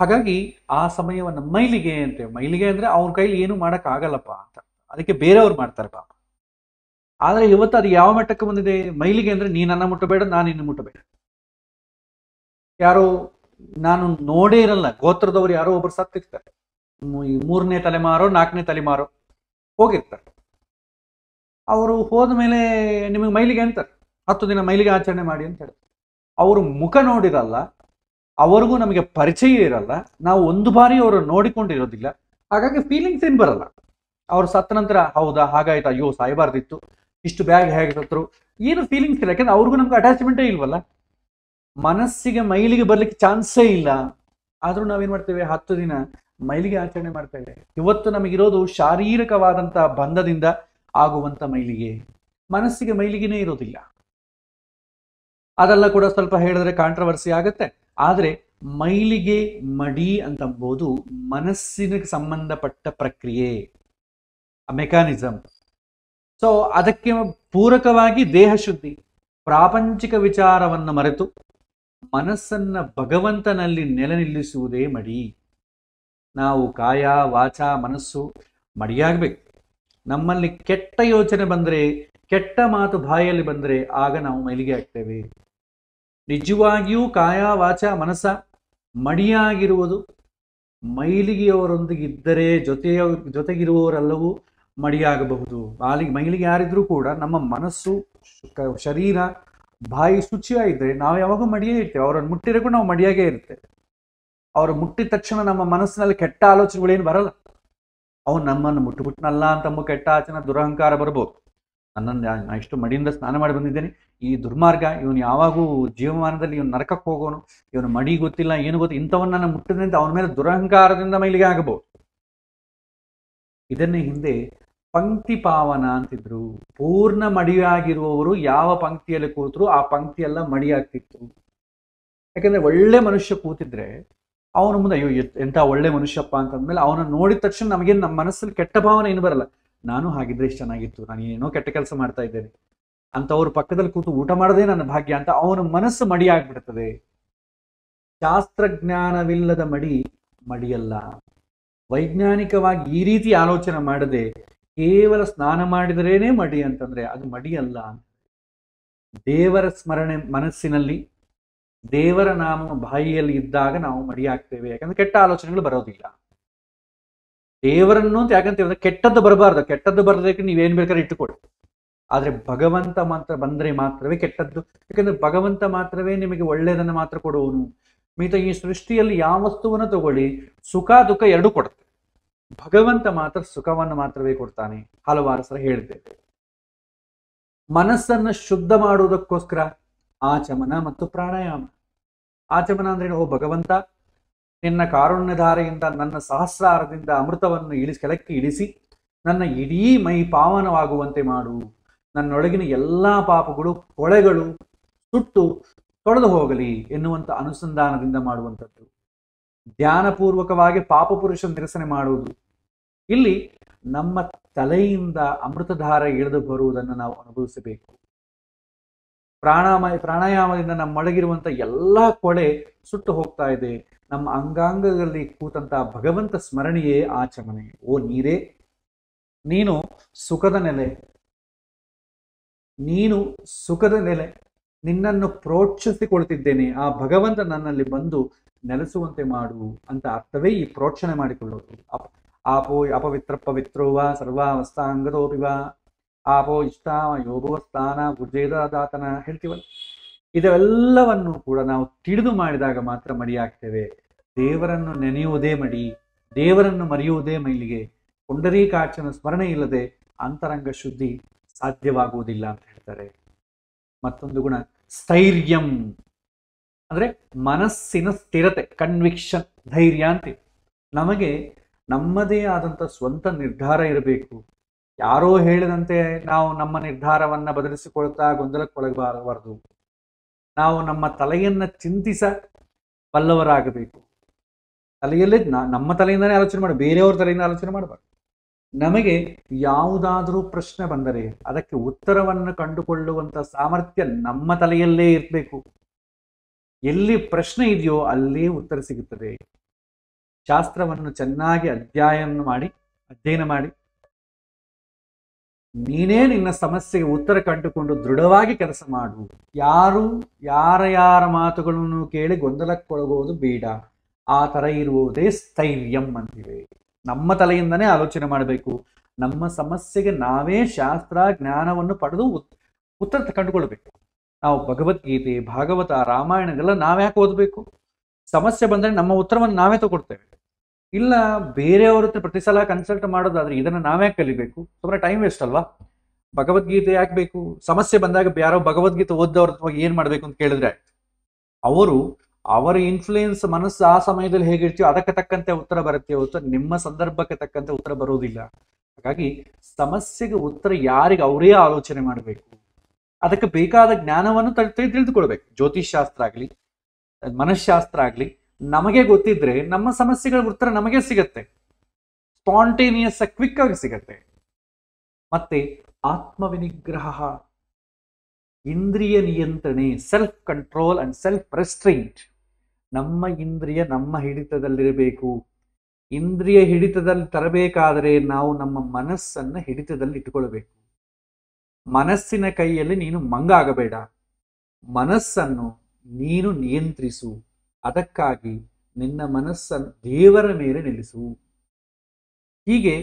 ಹಾಗಾಗಿ ಆ ಸಮಯವನ್ನು ಮೈಲಿಗೆ ಅಂತೆ ಮೈಲಿಗೆ ಅಂದ್ರೆ ಅವ್ರ ಕೈಲಿ ಏನು ಮಾಡೋಕ್ಕಾಗಲ್ಲಪ್ಪ ಅಂತ ಅದಕ್ಕೆ ಬೇರೆಯವ್ರು ಮಾಡ್ತಾರೆ ಪಾಪ ಆದರೆ ಇವತ್ತು ಅದು ಯಾವ ಮಟ್ಟಕ್ಕೆ ಬಂದಿದೆ ಮೈಲಿಗೆ ಅಂದ್ರೆ ನೀ ನನ್ನ ಮುಟ್ಟಬೇಡ ನಾನು ಇನ್ನು ಮುಟ್ಟಬೇಡ ಯಾರೋ ನಾನು ನೋಡೇ ಇರಲ್ಲ ಗೋತ್ರದವ್ರು ಯಾರೋ ಒಬ್ರು ಸತ್ತಿರ್ತಾರೆ ಮೂರನೇ ತಲೆಮಾರೋ ನಾಲ್ಕನೇ ತಲೆಮಾರೋ ಹೋಗಿರ್ತಾರೆ ಅವರು ಹೋದ ಮೇಲೆ ನಿಮಗೆ ಮೈಲಿಗೆ ಅಂತಾರೆ ಹತ್ತು ದಿನ ಮೈಲಿಗೆ ಆಚರಣೆ ಮಾಡಿ ಅಂತ ಹೇಳಿ ಅವರು ಮುಖ ನೋಡಿರಲ್ಲ ಅವರಿಗೂ ನಮಗೆ ಪರಿಚಯ ಇರಲ್ಲ ನಾವು ಒಂದು ಬಾರಿ ಅವರು ನೋಡಿಕೊಂಡಿರೋದಿಲ್ಲ ಹಾಗಾಗಿ ಫೀಲಿಂಗ್ಸ್ ಏನು ಬರಲ್ಲ ಅವ್ರು ಸತ್ತ ನಂತರ ಹೌದಾ ಹಾಗಾಯ್ತಾ ಅಯ್ಯೋ ಸಾಯಬಾರ್ದಿತ್ತು ಇಷ್ಟು ಬ್ಯಾಗ್ ಹೇಗೆ ಸತ್ತರು ಏನು ಫೀಲಿಂಗ್ಸ್ ಇಲ್ಲ ಯಾಕಂದ್ರೆ ಅವ್ರಿಗೂ ನಮ್ಗೆ ಅಟ್ಯಾಚ್ಮೆಂಟೇ ಇಲ್ವಲ್ಲ ಮನಸ್ಸಿಗೆ ಮೈಲಿಗೆ ಬರ್ಲಿಕ್ಕೆ ಚಾನ್ಸೇ ಇಲ್ಲ ಆದರೂ ನಾವೇನು ಮಾಡ್ತೇವೆ ಹತ್ತು ದಿನ ಮೈಲಿಗೆ ಆಚರಣೆ ಮಾಡ್ತೇವೆ ಇವತ್ತು ನಮಗಿರೋದು ಶಾರೀರಿಕವಾದಂತಹ ಬಂಧದಿಂದ ಆಗುವಂತ ಮೈಲಿಗೆ ಮನಸ್ಸಿಗೆ ಮೈಲಿಗೆನೇ ಇರೋದಿಲ್ಲ ಅದೆಲ್ಲ ಕೂಡ ಸ್ವಲ್ಪ ಹೇಳಿದ್ರೆ ಕಾಂಟ್ರವರ್ಸಿ ಆಗುತ್ತೆ ಆದರೆ ಮೈಲಿಗೆ ಮಡಿ ಅಂತಂಬೋದು ಮನಸ್ಸಿನ ಸಂಬಂಧಪಟ್ಟ ಪ್ರಕ್ರಿಯೆ ಮೆಕ್ಯಾನಿಸಮ್ ಸೊ ಅದಕ್ಕೆ ಪೂರಕವಾಗಿ ದೇಹ ಶುದ್ಧಿ ಪ್ರಾಪಂಚಿಕ ವಿಚಾರವನ್ನು ಮರೆತು ಮನಸ್ಸನ್ನ ಭಗವಂತನಲ್ಲಿ ನೆಲೆ ನಿಲ್ಲಿಸುವುದೇ ಮಡಿ ನಾವು ಕಾಯ ವಾಚ ಮನಸ್ಸು ಮಡಿಯಾಗಬೇಕು ನಮ್ಮಲ್ಲಿ ಕೆಟ್ಟ ಯೋಚನೆ ಬಂದರೆ ಕೆಟ್ಟ ಮಾತು ಬಾಯಲ್ಲಿ ಬಂದರೆ ಆಗ ನಾವು ಮೈಲಿಗೆ ಆಗ್ತೇವೆ ನಿಜವಾಗಿಯೂ ಕಾಯ ವಾಚ ಮನಸ್ಸ ಮಡಿಯಾಗಿರುವುದು ಮೈಲಿಗೆಯವರೊಂದಿಗಿದ್ದರೆ ಜೊತೆಯ ಜೊತೆಗಿರುವವರೆಲ್ಲವೂ ಮಡಿಯಾಗಬಹುದು ಬಾಲಿಗೆ ಮೈಲಿಗೆ ಯಾರಿದ್ರೂ ಕೂಡ ನಮ್ಮ ಮನಸ್ಸು ಶರೀರ ಬಾಯಿ ಶುಚಿಯಾಗಿದ್ದರೆ ನಾವು ಯಾವಾಗೂ ಮಡಿಯೇ ಇರ್ತೇವೆ ಅವರನ್ನು ಮುಟ್ಟಿರೋಕ್ಕೂ ನಾವು ಮಡಿಯಾಗೇ ಇರ್ತೇವೆ ಅವರು ಮುಟ್ಟಿದ ತಕ್ಷಣ ನಮ್ಮ ಮನಸ್ಸಿನಲ್ಲಿ ಕೆಟ್ಟ ಆಲೋಚನೆಗಳೇನು ಬರಲ್ಲ ಅವನು ನಮ್ಮನ್ನು ಮುಟ್ಟುಬಿಟ್ಟನಲ್ಲ ಅಂತ ನಮ್ಮ ಕೆಟ್ಟ ಆಚನ ದುರಹಂಕಾರ ಬರ್ಬೋದು ನನ್ನ ನಾ ಇಷ್ಟು ಮಡಿಯಿಂದ ಸ್ನಾನ ಮಾಡಿ ಬಂದಿದ್ದೇನೆ ಈ ದುರ್ಮಾರ್ಗ ಇವನು ಯಾವಾಗೂ ಜೀವಮಾನದಲ್ಲಿ ಇವನು ನರಕಕ್ಕೆ ಹೋಗೋನು ಇವನು ಮಡಿ ಗೊತ್ತಿಲ್ಲ ಏನು ಗೊತ್ತಿಲ್ಲ ಇಂಥವನ್ನ ನಾನು ಅವನ ಮೇಲೆ ದುರಹಂಕಾರದಿಂದ ಮೈಲಿಗೆ ಆಗಬಹುದು ಇದನ್ನೇ ಹಿಂದೆ ಪಂಕ್ತಿ ಪಾವನ ಅಂತಿದ್ರು ಪೂರ್ಣ ಮಡಿಯಾಗಿರುವವರು ಯಾವ ಪಂಕ್ತಿಯಲ್ಲಿ ಕೂತರು ಆ ಪಂಕ್ತಿಯೆಲ್ಲ ಮಡಿಯಾಗ್ತಿತ್ತು ಯಾಕಂದ್ರೆ ಒಳ್ಳೆ ಮನುಷ್ಯ ಕೂತಿದ್ರೆ ಅವನ ಮುಂದೆ ಅಯ್ಯೋ ಎಂತ ಒಳ್ಳೆ ಮನುಷ್ಯಪ್ಪ ಅಂತಂದ್ಮೇಲೆ ಅವನ ನೋಡಿದ ತಕ್ಷಣ ನಮಗೇನು ನಮ್ಮ ಮನಸ್ಸಲ್ಲಿ ಕೆಟ್ಟ ಭಾವನೆ ಏನು ಬರಲ್ಲ ನಾನು ಹಾಗಿದ್ರೆ ಇಷ್ಟು ಚೆನ್ನಾಗಿತ್ತು ನಾನು ಏನೋ ಕೆಟ್ಟ ಕೆಲಸ ಮಾಡ್ತಾ ಇದ್ದೇನೆ ಅಂತ ಅವ್ರ ಪಕ್ಕದಲ್ಲಿ ಕೂತು ಊಟ ಮಾಡದೆ ನನ್ನ ಭಾಗ್ಯ ಅಂತ ಅವನ ಮನಸ್ಸು ಮಡಿ ಆಗ್ಬಿಡ್ತದೆ ಶಾಸ್ತ್ರಜ್ಞಾನವಿಲ್ಲದ ಮಡಿ ಮಡಿಯಲ್ಲ ವೈಜ್ಞಾನಿಕವಾಗಿ ಈ ರೀತಿ ಆಲೋಚನೆ ಮಾಡದೆ ಕೇವಲ ಸ್ನಾನ ಮಾಡಿದ್ರೇನೆ ಮಡಿ ಅಂತಂದ್ರೆ ಅದು ಮಡಿಯಲ್ಲ ದೇವರ ಸ್ಮರಣೆ ಮನಸ್ಸಿನಲ್ಲಿ ದೇವರ ನಾಮ ಬಾಯಿಯಲ್ಲಿ ಇದ್ದಾಗ ನಾವು ಮಡಿಯಾಗ್ತೇವೆ ಯಾಕಂದ್ರೆ ಕೆಟ್ಟ ಆಲೋಚನೆಗಳು ಬರೋದಿಲ್ಲ ದೇವರನ್ನು ಅಂತ ಯಾಕಂತ ಕೆಟ್ಟದ್ದು ಬರಬಾರ್ದು ಕೆಟ್ಟದ್ದು ಬರದಕ್ಕೆ ಏನ್ ಬೇಕಾದ್ರೆ ಇಟ್ಟುಕೊಳ್ಳಿ ಆದ್ರೆ ಭಗವಂತ ಮಾತ್ರ ಬಂದ್ರೆ ಮಾತ್ರವೇ ಕೆಟ್ಟದ್ದು ಯಾಕಂದ್ರೆ ಭಗವಂತ ಮಾತ್ರವೇ ನಿಮಗೆ ಒಳ್ಳೆಯದನ್ನು ಮಾತ್ರ ಕೊಡುವನು ಮೀತ ಈ ಸೃಷ್ಟಿಯಲ್ಲಿ ಯಾವ ವಸ್ತುವನ್ನು ತಗೊಳ್ಳಿ ಸುಖ ದುಃಖ ಎರಡೂ ಕೊಡುತ್ತೆ ಭಗವಂತ ಮಾತ್ರ ಸುಖವನ್ನು ಮಾತ್ರವೇ ಕೊಡ್ತಾನೆ ಹಲವಾರು ಸಲ ಹೇಳಿದ್ದೇವೆ ಮನಸ್ಸನ್ನು ಶುದ್ಧ ಮಾಡುವುದಕ್ಕೋಸ್ಕರ ಆಚಮನ ಮತ್ತು ಪ್ರಾಣಾಯಾಮ ಆಚಮನ ಅಂದ್ರೆ ಓ ಭಗವಂತ ನಿನ್ನ ಕಾರುಣ್ಯಧಾರೆಯಿಂದ ನನ್ನ ಸಹಸ್ರಾರದಿಂದ ಅಮೃತವನ್ನು ಇಳಿಸಿ ಕೆಳಕ್ಕೆ ಇಳಿಸಿ ನನ್ನ ಇಡೀ ಮೈ ಪಾವನವಾಗುವಂತೆ ಮಾಡು ನನ್ನೊಳಗಿನ ಎಲ್ಲ ಪಾಪಗಳು ಕೊಳೆಗಳು ಸುಟ್ಟು ತೊಳೆದು ಹೋಗಲಿ ಎನ್ನುವಂಥ ಅನುಸಂಧಾನದಿಂದ ಮಾಡುವಂಥದ್ದು ಧ್ಯಾನಪೂರ್ವಕವಾಗಿ ಪುರುಷ ನಿರಸನೆ ಮಾಡುವುದು ಇಲ್ಲಿ ನಮ್ಮ ತಲೆಯಿಂದ ಅಮೃತಧಾರ ಇಳಿದು ಬರುವುದನ್ನು ನಾವು ಅನುಭವಿಸಬೇಕು ಪ್ರಾಣಾಮ ಪ್ರಾಣಾಯಾಮದಿಂದ ನಮ್ಮೊಳಗಿರುವಂಥ ಎಲ್ಲ ಕೊಳೆ ಸುಟ್ಟು ಹೋಗ್ತಾ ಇದೆ ನಮ್ಮ ಅಂಗಾಂಗದಲ್ಲಿ ಕೂತಂತ ಭಗವಂತ ಸ್ಮರಣೆಯೇ ಆಚಮನೆ ಓ ನೀರೇ ನೀನು ಸುಖದ ನೆಲೆ ನೀನು ಸುಖದ ನೆಲೆ ನಿನ್ನನ್ನು ಪ್ರೋಕ್ಷಿಸಿಕೊಳ್ತಿದ್ದೇನೆ ಆ ಭಗವಂತ ನನ್ನಲ್ಲಿ ಬಂದು ನೆಲೆಸುವಂತೆ ಮಾಡು ಅಂತ ಅರ್ಥವೇ ಈ ಪ್ರೋಕ್ಷಣೆ ಮಾಡಿಕೊಳ್ಳೋದು ಅಪ ಆಪೋ ಅಪವಿತ್ರ ಪವಿತ್ರೋ ವಾ ಸರ್ವಾವಸ್ಥಾ ಅಂಗದೋಪಿ ವಾ ಆಪೋ ಇಷ್ಟಾಮ ಯೋಭವಸ್ಥಾನ ಗುರ್ಜೇದಾತನ ಹೇಳ್ತೀವಲ್ಲ ಇದೆಲ್ಲವನ್ನು ಕೂಡ ನಾವು ತಿಳಿದು ಮಾಡಿದಾಗ ಮಾತ್ರ ಮಡಿಯಾಗ್ತೇವೆ ದೇವರನ್ನು ನೆನೆಯುವುದೇ ಮಡಿ ದೇವರನ್ನು ಮರೆಯುವುದೇ ಮೈಲಿಗೆ ಪುಂಡರೀಕಾಚನ ಸ್ಮರಣೆ ಇಲ್ಲದೆ ಅಂತರಂಗ ಶುದ್ಧಿ ಸಾಧ್ಯವಾಗುವುದಿಲ್ಲ ಅಂತ ಹೇಳ್ತಾರೆ ಮತ್ತೊಂದು ಗುಣ ಸ್ಥೈರ್ಯಂ ಅಂದ್ರೆ ಮನಸ್ಸಿನ ಸ್ಥಿರತೆ ಕನ್ವಿಕ್ಷನ್ ಧೈರ್ಯ ಅಂತ ನಮಗೆ ನಮ್ಮದೇ ಆದಂಥ ಸ್ವಂತ ನಿರ್ಧಾರ ಇರಬೇಕು ಯಾರೋ ಹೇಳಿದಂತೆ ನಾವು ನಮ್ಮ ನಿರ್ಧಾರವನ್ನ ಬದಲಿಸಿಕೊಳ್ತಾ ಗೊಂದಲಕ್ಕೊಳಗಬಾರಬಾರದು ನಾವು ನಮ್ಮ ತಲೆಯನ್ನು ಚಿಂತಿಸ ಬಲ್ಲವರಾಗಬೇಕು ತಲೆಯಲ್ಲೇ ನಮ್ಮ ತಲೆಯಿಂದನೇ ಆಲೋಚನೆ ಮಾಡಿ ಬೇರೆಯವ್ರ ತಲೆಯಿಂದ ಆಲೋಚನೆ ಮಾಡಬಾರ್ದು ನಮಗೆ ಯಾವುದಾದರೂ ಪ್ರಶ್ನೆ ಬಂದರೆ ಅದಕ್ಕೆ ಉತ್ತರವನ್ನು ಕಂಡುಕೊಳ್ಳುವಂಥ ಸಾಮರ್ಥ್ಯ ನಮ್ಮ ತಲೆಯಲ್ಲೇ ಇರಬೇಕು ಎಲ್ಲಿ ಪ್ರಶ್ನೆ ಇದೆಯೋ ಅಲ್ಲಿ ಉತ್ತರ ಸಿಗುತ್ತದೆ ಶಾಸ್ತ್ರವನ್ನು ಚೆನ್ನಾಗಿ ಅಧ್ಯಯನ ಮಾಡಿ ಅಧ್ಯಯನ ಮಾಡಿ ನೀನೇ ನಿನ್ನ ಸಮಸ್ಯೆಗೆ ಉತ್ತರ ಕಂಡುಕೊಂಡು ದೃಢವಾಗಿ ಕೆಲಸ ಮಾಡು ಯಾರು ಯಾರ ಯಾರ ಮಾತುಗಳನ್ನು ಕೇಳಿ ಗೊಂದಲಕ್ಕೊಳಗುವುದು ಬೇಡ ಆ ತರ ಇರುವುದೇ ಸ್ಥೈರ್ಯಂ ಅಂತಿವೆ ನಮ್ಮ ತಲೆಯಿಂದನೇ ಆಲೋಚನೆ ಮಾಡಬೇಕು ನಮ್ಮ ಸಮಸ್ಯೆಗೆ ನಾವೇ ಶಾಸ್ತ್ರ ಜ್ಞಾನವನ್ನು ಪಡೆದು ಉತ್ತರ ಕಂಡುಕೊಳ್ಬೇಕು ನಾವು ಭಗವದ್ಗೀತೆ ಭಾಗವತ ರಾಮಾಯಣಗೆಲ್ಲ ನಾವ್ಯಾಕೆ ಓದಬೇಕು ಸಮಸ್ಯೆ ಬಂದರೆ ನಮ್ಮ ಉತ್ತರವನ್ನು ನಾವೇ ತಗೊಡ್ತೇವೆ ಇಲ್ಲ ಬೇರೆಯವ್ರ ಹತ್ರ ಪ್ರತಿ ಸಲ ಕನ್ಸಲ್ಟ್ ಮಾಡೋದಾದ್ರೆ ಇದನ್ನ ನಾವೇ ಕಲಿಬೇಕು ತುಂಬಾ ಟೈಮ್ ವೇಸ್ಟ್ ಅಲ್ವಾ ಭಗವದ್ಗೀತೆ ಯಾಕೆ ಬೇಕು ಸಮಸ್ಯೆ ಬಂದಾಗ ಯಾರೋ ಭಗವದ್ಗೀತೆ ಓದ್ದವ್ರ ಏನ್ ಮಾಡ್ಬೇಕು ಅಂತ ಕೇಳಿದ್ರೆ ಅವರು ಅವರ ಇನ್ಫ್ಲೂಯೆನ್ಸ್ ಮನಸ್ಸು ಆ ಸಮಯದಲ್ಲಿ ಹೇಗಿರ್ತೀವೋ ಅದಕ್ಕೆ ತಕ್ಕಂತೆ ಉತ್ತರ ಬರುತ್ತೆ ಹೊತ್ತು ನಿಮ್ಮ ಸಂದರ್ಭಕ್ಕೆ ತಕ್ಕಂತೆ ಉತ್ತರ ಬರೋದಿಲ್ಲ ಹಾಗಾಗಿ ಸಮಸ್ಯೆಗೆ ಉತ್ತರ ಯಾರಿಗೆ ಅವರೇ ಆಲೋಚನೆ ಮಾಡಬೇಕು ಅದಕ್ಕೆ ಬೇಕಾದ ಜ್ಞಾನವನ್ನು ತಿಳಿದುಕೊಳ್ಬೇಕು ಜ್ಯೋತಿಷ್ ಶಾಸ್ತ್ರ ಆಗಲಿ ಮನಃಶಾಸ್ತ್ರ ಆಗ್ಲಿ ನಮಗೆ ಗೊತ್ತಿದ್ರೆ ನಮ್ಮ ಸಮಸ್ಯೆಗಳ ಉತ್ತರ ನಮಗೆ ಸಿಗತ್ತೆ ಸ್ಪಾಂಟೇನಿಯಸ್ ಕ್ವಿಕ್ ಆಗಿ ಸಿಗತ್ತೆ ಮತ್ತೆ ವಿನಿಗ್ರಹ ಇಂದ್ರಿಯ ನಿಯಂತ್ರಣೆ self control and self restraint ನಮ್ಮ ಇಂದ್ರಿಯ ನಮ್ಮ ಹಿಡಿತದಲ್ಲಿರಬೇಕು ಇಂದ್ರಿಯ ಹಿಡಿತದಲ್ಲಿ ತರಬೇಕಾದರೆ ನಾವು ನಮ್ಮ ಮನಸ್ಸನ್ನ ಹಿಡಿತದಲ್ಲಿ ಇಟ್ಟುಕೊಳ್ಬೇಕು ಮನಸ್ಸಿನ ಕೈಯಲ್ಲಿ ನೀನು ಮಂಗ ಆಗಬೇಡ ಮನಸ್ಸನ್ನು ನೀನು ನಿಯಂತ್ರಿಸು ಅದಕ್ಕಾಗಿ ನಿನ್ನ ಮನಸ್ಸನ್ನು ದೇವರ ಮೇಲೆ ನಿಲ್ಲಿಸು ಹೀಗೆ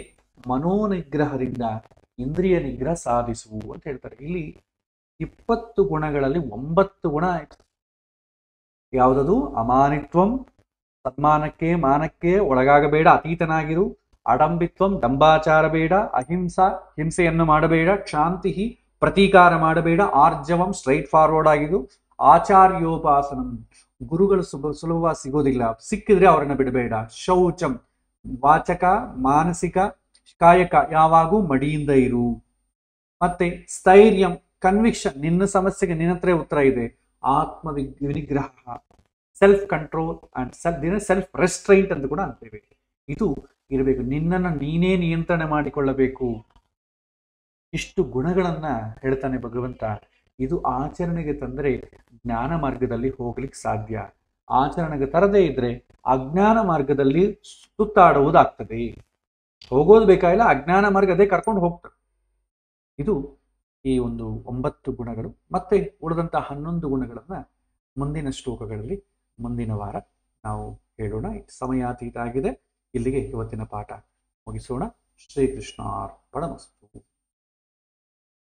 ಮನೋನಿಗ್ರಹದಿಂದ ಇಂದ್ರಿಯ ನಿಗ್ರಹ ಸಾಧಿಸು ಅಂತ ಹೇಳ್ತಾರೆ ಇಲ್ಲಿ ಇಪ್ಪತ್ತು ಗುಣಗಳಲ್ಲಿ ಒಂಬತ್ತು ಗುಣ ಆಯಿತು ಯಾವುದದು ಅಮಾನಿತ್ವಂ ಸನ್ಮಾನಕ್ಕೆ ಮಾನಕ್ಕೆ ಒಳಗಾಗಬೇಡ ಅತೀತನಾಗಿರು ಅಡಂಬಿತ್ವಂ ದಂಬಾಚಾರ ಬೇಡ ಅಹಿಂಸಾ ಹಿಂಸೆಯನ್ನು ಮಾಡಬೇಡ ಕ್ಷಾಂತಿ ಪ್ರತೀಕಾರ ಮಾಡಬೇಡ ಆರ್ಜವಂ ಸ್ಟ್ರೈಟ್ ಫಾರ್ವರ್ಡ್ ಆಗಿದು ಆಚಾರ್ಯೋಪಾಸನಂ ಗುರುಗಳು ಸುಲಭ ಸುಲಭವಾಗಿ ಸಿಗೋದಿಲ್ಲ ಸಿಕ್ಕಿದ್ರೆ ಅವರನ್ನು ಬಿಡಬೇಡ ಶೌಚಂ ವಾಚಕ ಮಾನಸಿಕ ಕಾಯಕ ಯಾವಾಗೂ ಮಡಿಯಿಂದ ಇರು ಮತ್ತೆ ಸ್ಥೈರ್ಯಂ ಕನ್ವಿಕ್ಷನ್ ನಿನ್ನ ಸಮಸ್ಯೆಗೆ ನಿನ್ನತ್ರ ಉತ್ತರ ಇದೆ ಆತ್ಮ ವಿನಿಗ್ರಹ self control and self self restraint ಅಂತ ಕೂಡ ಅಂತೇವೆ ಇದು ಇರಬೇಕು ನಿನ್ನನ್ನು ನೀನೇ ನಿಯಂತ್ರಣ ಮಾಡಿಕೊಳ್ಳಬೇಕು ಇಷ್ಟು ಗುಣಗಳನ್ನ ಹೇಳ್ತಾನೆ ಭಗವಂತ ಇದು ಆಚರಣೆಗೆ ತಂದರೆ ಜ್ಞಾನ ಮಾರ್ಗದಲ್ಲಿ ಹೋಗ್ಲಿಕ್ಕೆ ಸಾಧ್ಯ ಆಚರಣೆಗೆ ತರದೇ ಇದ್ರೆ ಅಜ್ಞಾನ ಮಾರ್ಗದಲ್ಲಿ ಸುತ್ತಾಡುವುದಾಗ್ತದೆ ಹೋಗೋದು ಬೇಕಾಗಿಲ್ಲ ಅಜ್ಞಾನ ಮಾರ್ಗ ಅದೇ ಕರ್ಕೊಂಡು ಹೋಗ್ತದೆ ಇದು ಈ ಒಂದು ಒಂಬತ್ತು ಗುಣಗಳು ಮತ್ತೆ ಉಳಿದಂತಹ ಹನ್ನೊಂದು ಗುಣಗಳನ್ನು ಮುಂದಿನ ಶ್ಲೋಕಗಳಲ್ಲಿ ಮುಂದಿನ ವಾರ ನಾವು ಹೇಳೋಣ ಸಮಯಾತೀತ ಆಗಿದೆ ಇಲ್ಲಿಗೆ ಇವತ್ತಿನ ಪಾಠ ಮುಗಿಸೋಣ ಶ್ರೀಕೃಷ್ಣಾರ್ಪಣಮಸ್ತು